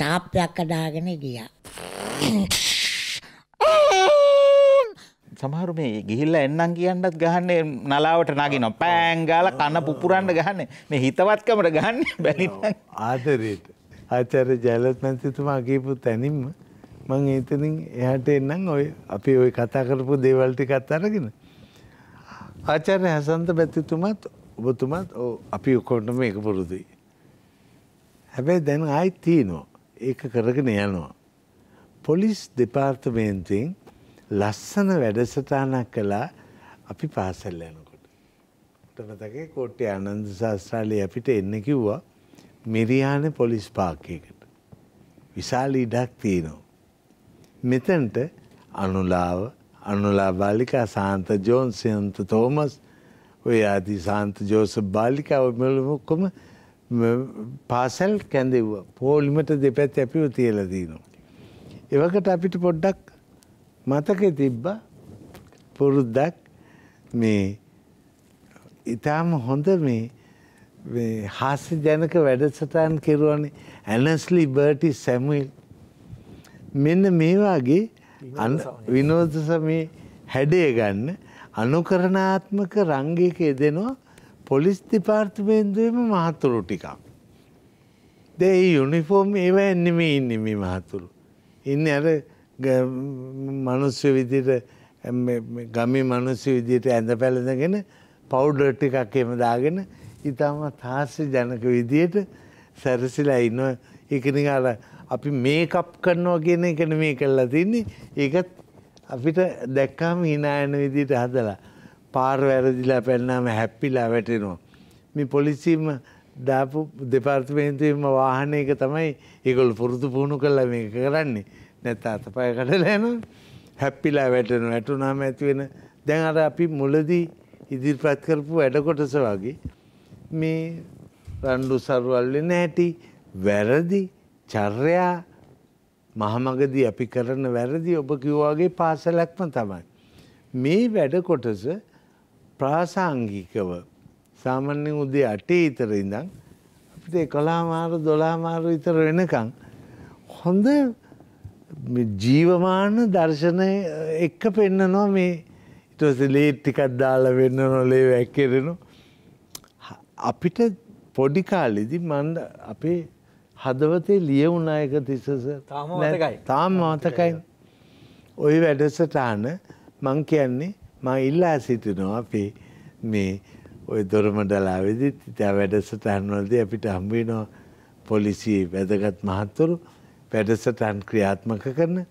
තාප්පයක් කඩාගෙන ගියා. සමහරු මේ ගිහිල්ල එන්නම් කියන්නත් ගහන්නේ නලාවට නගින පෑංගාල කන්න පුපුරන්න ගහන්න මේ හිතවත්කමට ගහන්න [LAUGHS] බැලි ආදරයට ආචර ජයලත් මැතිතුමා ගේපු තැනින්ම මං ඒතනින් එහට එන්නම් ඔය අපි ඔය කතා කරපු දේවල්ටිකත් අරගෙන. ආචාර්ය හසන්ත බැතිතුමත් ඔබතුමත් අපි ඔකොටම එක පුරුදුයි. හැබැයි දැන් ආයිත් තියනවා ඒක කරගෙන යනවා. පොලිස් දෙපාර්තමේන්තිෙන් ලස්සන වැඩසටානක් කළා අපි පාසල් යනකොට. මතකේ කෝට්ටේ ආනන්ද ශාස්ත්‍රාලේ අපිට එන්න කිව්වා මිරියාන පොලිස් පාක්කයකට. විශාල ඉඩක් තියෙනවා. මෙතැන්ට අනුලාව අනුලා බාලිකා සාන්ත ජෝන්සයන්ත තෝමස් ඔය ආදී සාන්ත ජෝස බාලිකාව මෙලොමොක්කොම පාසැල් කැඳෙව්වා පෝලිමට දෙපැත් ඇපිව තියලදීනවා. එවකට අපිට පොඩ්ඩක් මතක තිබ්බ පුරුද්දක් මේ ඉතාම හොඳ මේ හාස ජනක වැඩසටන් කෙරුවනේ ඇනස්ලි බර්ටි සැමුවල් මෙන්න මේ වගේ විනෝධ සමී හැඩය ගන්න අනුකරණාත්මක රංගයක යෙදෙනවා පොලිස් දෙපාර්තිමේන්දුවම මහතුරු ටිකක්. දැ යුනිෆෝර්ම් ඒව එන්නම ඉන්නම මහතුරු. ඉන්න ඇර මනුස්්‍ය විදිට ගමි මනුස්්‍ය විදියට ඇඳ පැළඳගෙන පෞඩර් ටිකක් එම දාගෙන ඉතාමත් හාස්‍ය ජනක විදියට සැරසිලා ඉන්න එකනිකාල අපි මේකප් කරනවා කියන එකන මේ කරලා තින්නේ ඒකත් අපිට දැක්කාම හිනායන විදියට හදලා පාර් වැරදිලා පැන්නාම හැප්පිලා වැටෙනවා. මේ පොලිසිීම දාපු දෙපාර්තිමේන්තුවම වාහනයක තමයි ඒකොල් පුරුදු පුහුණු කල්ලා මේක කරන්නේ. නැත අතපය කඩලා යනවා හැප්පිලා වැටෙන වැටුනාම ඇති වෙන දැන් අර අපි මුලදී ඉදිරිපත් කරපු වැඩ කොටස වගේ මේ රණ්ඩු සරුවල් වෙන හැටි වැරදි චර්යා මහමගදී අපි කරන වැරදි ඔබ කිව්වාගේ පාසලක්ම තමයි. මේ වැඩ කොටස ප්‍රාසංගිකව සාමාන්‍යයෙන් උදේ 8 ඉතර ඉඳන් අපිට 11 මාර 12 මාර විතර වෙනකන් හොඳ ජීවමාන දර්ශනය එක්ක පෙන්නනවා මේ ඉටස ලේට් ටිකක් දාලා වෙන්න නොලේ වැැක්කෙරෙනු. අපිට පොඩිකාලිදි මන්ද අපේ හදවතේ ලියවුනායක තිසස තාම මතකයි. ඔය වැඩසටාන මං කියන්නේ මං ඉල්ලා සිටිනවා අපේ මේ ඔය දොරමඩලාවෙදිත් ඉතා වැඩසටහන්වලද අපිට හම්බිනෝ පොලිසියේ වැදගත් මහත්තුරු වැඩසටන් ක්‍රියාත්මක කරන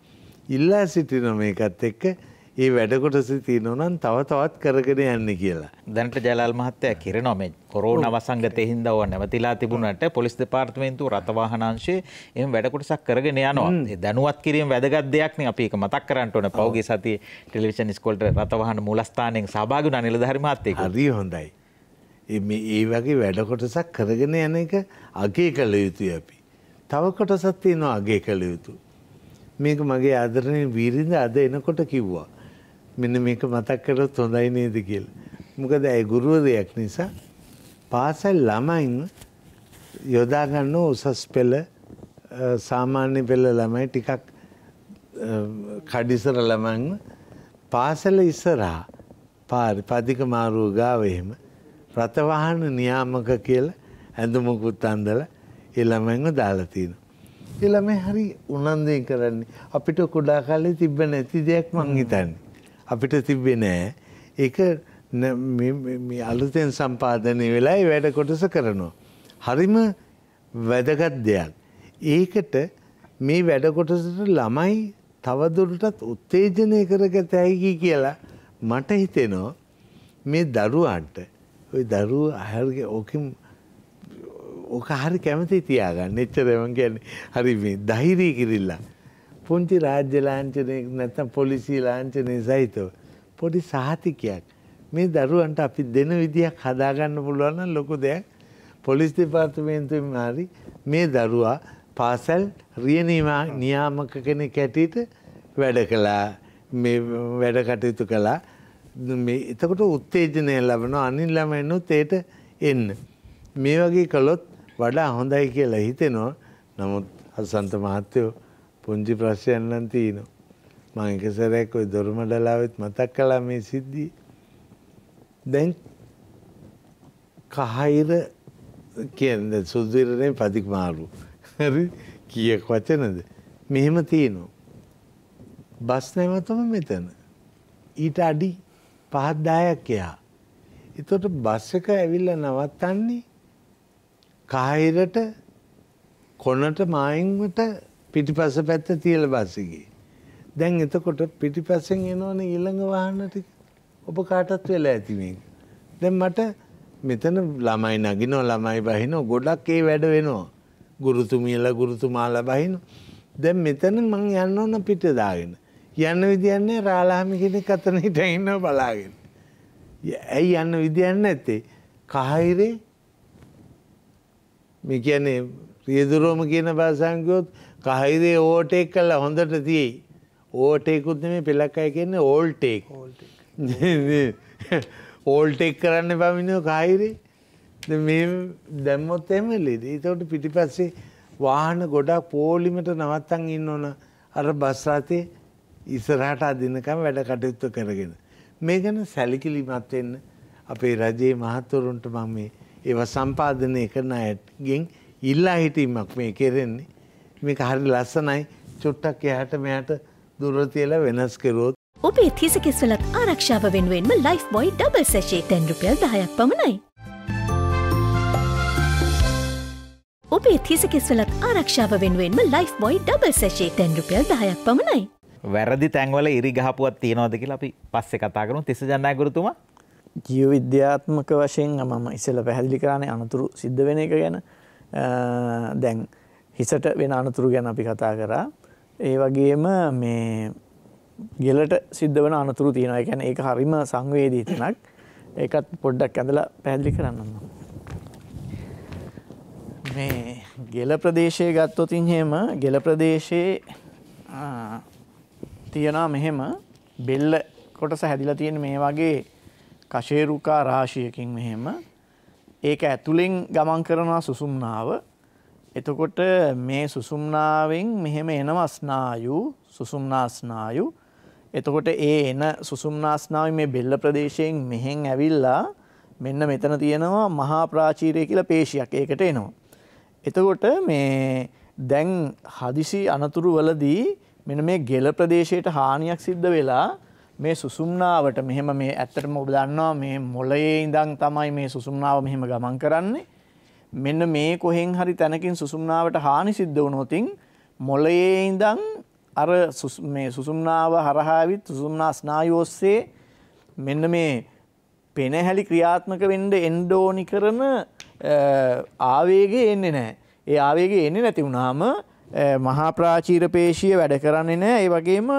ඉල්ලා සිටින මේකත් එක්ක ඒ වැඩකොට සිතිනොනන් තව තවත් කරගෙන යන්න කියලා. දැනට ජලල් මහත්තය කිරනොම කොරෝන අවසංගතය හින්දව නැවතිලා තිබුණට පොලිස් දෙපාර්තමේන්තු රතවාහනංශයේ එම වැඩකොටසක් කරගෙන යනවා. දැනුවත් කිරීම වැදගත් දෙයක්න අපි එක මතක් කරන්නට ඕන පෞගේ සති ටෙලිවිෂන් ස්කොල්ට රතවාහන මූලස්ථානයෙන් සභාගුණ නිලධර්මාත්තය හරී හොඳයි. ඒ වගේ වැඩකොටසක් කරගෙන යන එක අගේ කළ යුතුය අපි. තව කොටසක් තියෙනවා අගේ කළ යුතු. මේක මගේ ආදරණය වීරිඳ අද එනකොට කිව්වා. මෙන්න මේක මතක් කරොත් හොඳයි නේද කියලා. මොකද ඇය ගුරුවරයක් නිසා පාසල් ළමයින් යොදාගන්න උසස් පෙළ සාමාන්‍ය පෙළ ළමයි ටිකක් කඩිසර ළමයින් පාසල ඉස්සරහා පාරි පදික මාරුව ගාව එහෙම රථවාහන නියාමක කියලා ඇඳුමකුත් අන්දලා ඒ ළමයින්ව දාලා තියෙනවා. ඒ ළමයි හරි උනන්දුවෙන් කරන්නේ. අපිට කුඩා කාලේ තිබ්බ නැති දෙයක් මං හිතන්නේ. අපිට තිබ්බේ නෑ. ඒක මේ අලුතෙන් සම්පාදනය වෙලා ඒ වැඩ කොටස කරනවා. හරිම වැදගත් දෙයක්. ඒකට මේ වැඩ කොටසට ළමයි තවදුරටත් උත්තේජනය කරගත හැකි කියලා මට හිතෙනවා මේ දරුවන්ට ඔය දරුව අහරගේ ඕකම් ඕක හරි කැමති තියාගන්න එච්චරම ගැන හරි දහිරී කිරිල්ලා. පුංචි රාජ්‍ය ලාංචනයක් නැතම් පොලිසි ලාංචනය සහිතව. පොඩි සාහතිකයක් මේ දරුවන්ට අපි දෙන විදිහක් හදාගන්න පුළුවන් ලොකු දෙයක් පොලිස් දෙපාර්තමේන්තුවෙන් හරි මේ දරුවා පාසල් රියනීමා නියාමක කෙනෙක් ඇටියට වැඩ කළා මේ වැඩ කටයුතු කළා මේ එතකොට උත්තේජනය ලබනවා අනිල් ළමයිනුත් ඒට එන්න. මේ වගේ කළොත් වඩා හොඳයි කියලා හිතෙනවා නමුත් අසන්ත මහත්තයෝ පුංචි ප්‍රශ්යන් නම් තියනවා. මං එක සැරයක් ඔය දොරමඩලාවෙත් මතක් කළා මේ සිද්ධිය. දැන් කහයිර කියන්නේ සුදුවිරණේ පදික් මාරු. හරි කීයක් වචනද? මෙහෙම තියෙනවා. බස් නැවතම මෙතන. ඊට අඩි පහත් දායක් එයා. එතකොට බස් එක ඇවිල්ලා නවත්තන්නේ කාහිරට කොනට මායින්වට පිටිපස පැත්ත තියල බසගේ. දැන් එතකොට පිටිපැසෙන් එනවන ඊළඟ වාහනට ඔබ කාටත් වෙලා ඇතිමේක. දැන් මට මෙතන ළමයි නගිනෝ ළමයි බහිනෝ ගොඩක් ඒ වැඩ වෙනවා. ගුරුතුමියල ගුරුතුමාලා බහිනෝ. දැන් මෙතන මං යන්න ඕන පිටදාගෙන. යන්න විදියන්නේ රාලාහමි කෙනෙක් අතන හිටගෙන ඉන්නව බලාගෙන. ඇයි යන්න විදියන්නේ නැත්තේ? කහිරේ මේ කියන්නේ රියදුරෝම කියන භාසංගයොත් කහයිදේ ඕටෙක් කල්ලා හොඳට තියයි. ඕටෙකුත් මේ පෙලක් අය කියන්නේ ඕල්ටෙක් ඕල්ටෙක් කරන්න පමිණෝ කහිරේ මේ දැම්මොත් එමලෙද ඒතවට පිටිපස්සේ වාහන ගොඩක් පෝලිමට නවත්තන් ඉන්න ඕන අර බස්රාතේ ඉස්සරහට අදිනකම් වැඩ කටයුත්ත කරගෙන. මේ ගැන සැලිකිලිමත් වෙන්න අපේ රජයේ මහත්වරුන්ට මම මේ ඒව සම්පාධනය කරන අයගෙන් ඉල්ලා හිටීමක් මේ කෙරෙන්නේ මේක හරි ලස්සනයි චුට්ටක් එහට මෙයට දුරතියල වෙනස් කරෝත්. ඔබේ තිසකෙස් වලත් ආරක්ෂාව වෙනුවෙන්ම ලයිෆ් බොයි ඩබල් සැෂේ තැන් රුපියල් දහයක් පමණයි. ඔබේ තිසකෙස් වලත් ආරක්ෂාව වෙනුවෙන්ම ලයිෆ් බොයි ඩබල් සැෂේ තැන් රුපියල් දහයක් පමණයි. වැරදි තැන්වල ඉරි ගහපුුවත් තියනෝද කියලා අපි පස්සෙ කතාකරු තිස ජන්නය ගුරතුමා ජීව විද්‍යාත්මක වශයෙන් මම ඉසල පැහැදිලි කරන්නේ අනතුරු සිද්ධ වෙන එක ගැන දැන් හිසට වෙන අනතුරු ගැන අපි කතා කරා ඒ වගේම මේ ගෙලට සිද්ධ වන අනතුරු තියෙනවා ගැන ඒ හරිම සංවේදී තනක් ඒකත් පොඩ්ඩක් ඇඳලා පැහැදිලි කරන්න මේ ගෙල ප්‍රදේශය ගත්තොතින් හෙම ගෙල ප්‍රදේශයේ තියෙනවා මෙහෙම බෙල්ල කොටස හැදිලා තියෙන මේ වගේ කශේරුකා රාශියකින් මෙහෙම ඒක ඇතුළෙන් ගමන් කරනවා සුසුම්නාව එතකොට මේ සුසුම්නාවෙන් මෙහෙම එනවා ස්නායු සුසුම්නාස්නායු එතකොට ඒ එන සුසුම්නාස්නාව මේ බෙල්ල ප්‍රදේශයෙන් මෙහෙන් ඇවිල්ලා මෙන්න මෙතන තියෙනවා මහා ප්‍රාචීරය කියලා පේශයක් ඒකට එනවා. එතකොට මේ දැන් හදිසි අනතුරු වලදී මෙන මේ ගෙල ප්‍රදේශයට හානියක් සිද්ධ වෙලා මේ සුසුම්නාවට මෙහෙම මේ ඇත්තටම ඔබ දන්නවා මේ මොලයේ ඉඳන් තමයි මේ සුසුම්නාව මෙහෙම ගමන් කරන්නේ. මෙන්න මේ කොහෙන් හරි තැනකින් සුසුම්නාවට හානි සිද්ධ වුණොතින් මොලයේ ඉඳන් අර මේ සුසුම්නාව හරහාවිත් සුසුම්නා ස්නායෝස්සේ මෙන්න මේ පෙනහැලි ක්‍රියාත්මක වෙන්ඩ එන්ඩෝනි කරන ආවේගේ එන්නේ නෑ. ඒ ආවේගේ එන්නේ නැති වුණාම මහා ප්‍රාචීර පේශය වැඩ කරන්නේ නෑ ඒ වගේම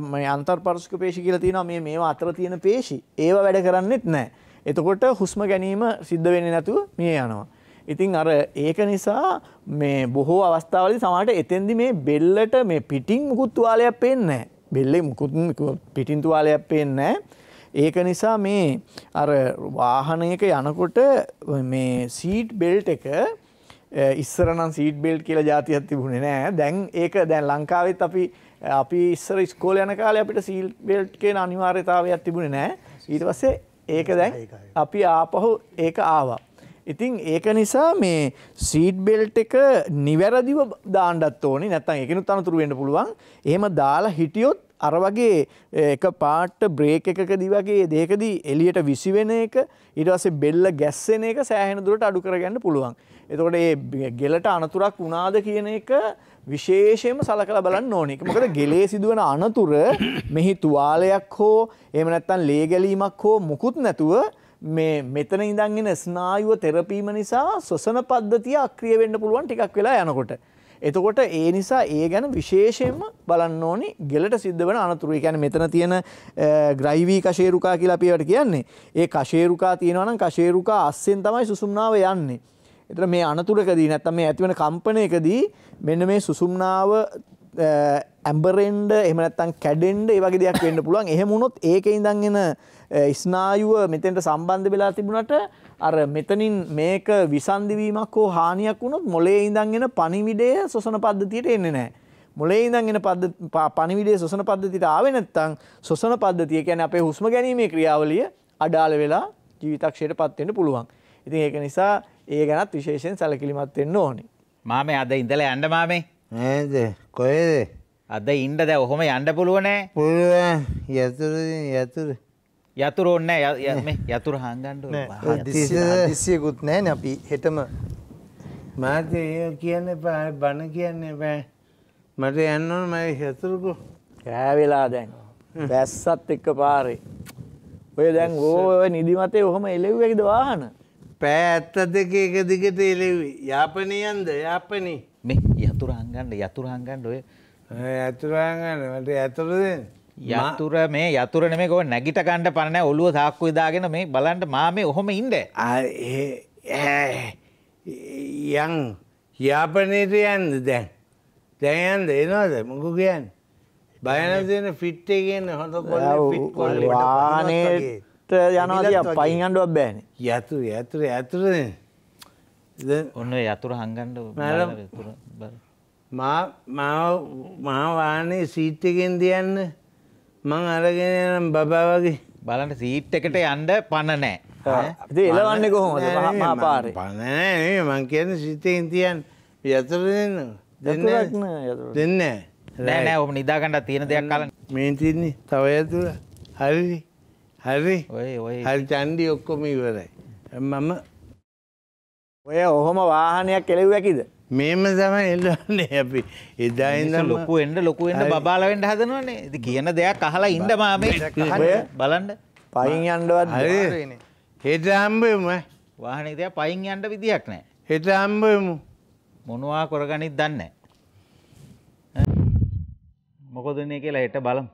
මේ අන්තර්පර්ශක පේශි කියලා තියෙනවා මේ මේවා අතර තියෙන පේශි ඒවා වැඩ කරන්නෙත් නැහැ. එතකොට හුස්ම ගැනීම සිද්ධ වෙන්නේ නැතුව මිය යනවා. ඉතින් අර ඒක නිසා මේ බොහෝ අවස්ථාවලදී සමහරට එතෙන්දි මේ බෙල්ලට මේ පිටින් මුකුත් තුවාලයක් පේන්නේ නැහැ. බෙල්ලේ මුකුත් පිටින් තුවාලයක් පේන්නේ නැහැ. ඒක නිසා මේ අර වාහනයක යනකොට මේ සීට් බෙල්ට් එක ඉස්සරනම් සීට් බෙල්ට් කියලා જાතියක් තිබුණේ නෑ. දැන් ඒක දැන් ලංකාවෙත් අපි අපි ඉස්සර ස්කෝල යන කාලේ අපිට සීල් බෙල්ට් කියන අනිවාර්යතාවයක් තිබුණේ නැහැ. ඊට පස්සේ ඒක දැන් අපි ආපහු ඒක ආවා. ඉතින් ඒක නිසා මේ සීට් බෙල්ට් එක නිවැරදිව දාන්නත් ඕනේ. නැත්නම් ඒකිනුත් අනතුරු වෙන්න පුළුවන්. එහෙම දාලා හිටියොත් අර වගේ එක පාට බ්‍රේක් එකකදී වගේ දෙකදී එලියට විසිවෙන එක ඊට පස්සේ බෙල්ල ගැස්සෙන එක සෑහෙන දුරට අඩු කරගන්න පුළුවන්. එතකොට මේ ගෙලට අනතුරක් වුණාද කියන එක විශේෂයම සලකලා බලන්න ඕනේ. මොකද ගෙලේ සිදුවන අනතුර මෙහි තුවාලයක් හෝ එහෙම නැත්නම් ලේ ගැලීමක් හෝ මුකුත් නැතුව මේ මෙතන ඉඳන් එන ස්නායුව තෙරපීම නිසා ශ්වසන පද්ධතිය අක්‍රිය වෙන්න පුළුවන් ටිකක් වෙලා යනකොට. එතකොට ඒ නිසා ඒ ගැන විශේෂයෙන්ම බලන්න ඕනි ගෙලට සිද්ධ වන අනතුරු. ඒ කියන්නේ මෙතන තියෙන ග්‍රයිවි කශේරුකා කියලා අපි ඒවට කියන්නේ. ඒ කශේරුකා තියෙනවා නම් කශේරුකා අස්සෙන් තමයි සුසුම්නාව යන්නේ. එතන මේ අනතුරකදී නැත්තම් මේ ඇතිවන කම්පනයකදී මෙන්න මේ සුසුම්නාව ඇම්බරෙන්ඩ එම නැත්තම් කැඩෙන්ඩ ඒ වගේ දෙයක් වෙන්න පුළුවන් එහෙම වුණොත් ඒකේ ඉඳන් එන ස්නායුව මෙතෙන්ට සම්බන්ධ වෙලා තිබුණට අර මෙතනින් මේක විසන්ධිවීමක් හෝ හානියක් වුණොත් මොලේ ඉඳන් එන පණිවිඩය සොසන පද්ධතියට එන්නේ නැහැ. මොලේ ඉඳන් එන පණිවිඩේ සොසන පද්ධතියට ආවේ නැත්නම් සොසන පද්ධතිය කියන්නේ අපේ හුස්ම ගැනීමේ ක්‍රියාවලිය අඩාල වෙලා ජීවිතක්ෂයට පත් වෙන්න පුළුවන්. ඉතින් ඒක නිසා ඒ ගැනත් විශේෂයෙන් සැලකිලිමත් වෙන්න ඕනි. මාමේ අද ඉඳලා යන්න මාමේ. නේද? කොහෙද? අද ඉන්න දැ ඔහොම යන්න පුළුව නෑ. පුළුවන්. යතුරු යතුරු. යතුරු ඕනේ මේ යතුරු හංගන්න ඕනේ. හදිස්සියකුත් නෑනේ අපි හෙටම මාත් ඒ කියන්න එපා බණ කියන්න එපා. මට යන්න ඕන මම යතුරුකෝ. කෑවෙලා දැන්. වැස්සත් එක්ක පාරේ. ඔය දැන් ඕ නිදිමතේ ඔහොම එලෙව්වකද වාහන. පෑ ඇත්ත දෙක එක දිගට එලෙවි යාපනයන්ද යාපනී මේ යතුරංගන්න යතුරංගන්න ඔය ඇතුරංගන්න මට ඇතුරදෙන් යතුර මේ යතුර නෙමේ ගොව නැගිට ගන්න පරණ ඔළුව සාක්කු දාගෙන මේ බලන්න මා මේ ඔහොම ඉන්න. යන් යාපනයට යන්න දැන්. දැන් යන්න එනවද මොකු කියන්නේ? බය නැතින ෆිට් එකේ ඉන්න හොඳ කොල්ලෙක් ෆිට් කොල්ලෙක්. ට යනවා පයින් අන්ඩුවක් බෑන යතුර ඇතුර ඇතුර ඔන්න යතුර හංගන්ඩ මවානේ සීට්ටකෙන් තියන්න මං අරගෙන බබා වගේ බලට සීට් එකට යන්ඩ පණනෑ එලවන්න කොහොම පාර පණනෑ මං කියන සිතයෙන් තියන් යතුර දෙන්න දෙන්න දෙන්න නෑ ඔම නිදාගණඩ තියෙන දෙයක් කලන්න මේ තින්නේ තව ඇතුර හරි හරි හරි චන්ඩි ඔක්කොම ඉවරයි. මම ඔය ඔහොම වාහනයක් කෙලෙව් ඇකිද. මේම තම එල්ලන්නේ අපි එදායින්න ලොකු එන්ඩ ලොකුවෙන්ට බාලවෙන්ට හදනවන්නේ ඇති කියන දෙයක් අහලා ඉන්ඩ මාමේ බලන්ඩ පයින් අන්ඩවත් හරි හෙට හම්බයම වාහනකය පයින් අන්ඩ විදියක් නෑ. හෙට හම්බයමු මොනවා කොරගනිත් දන්න. මොකොදන්නේ කියලා හෙට බලම්.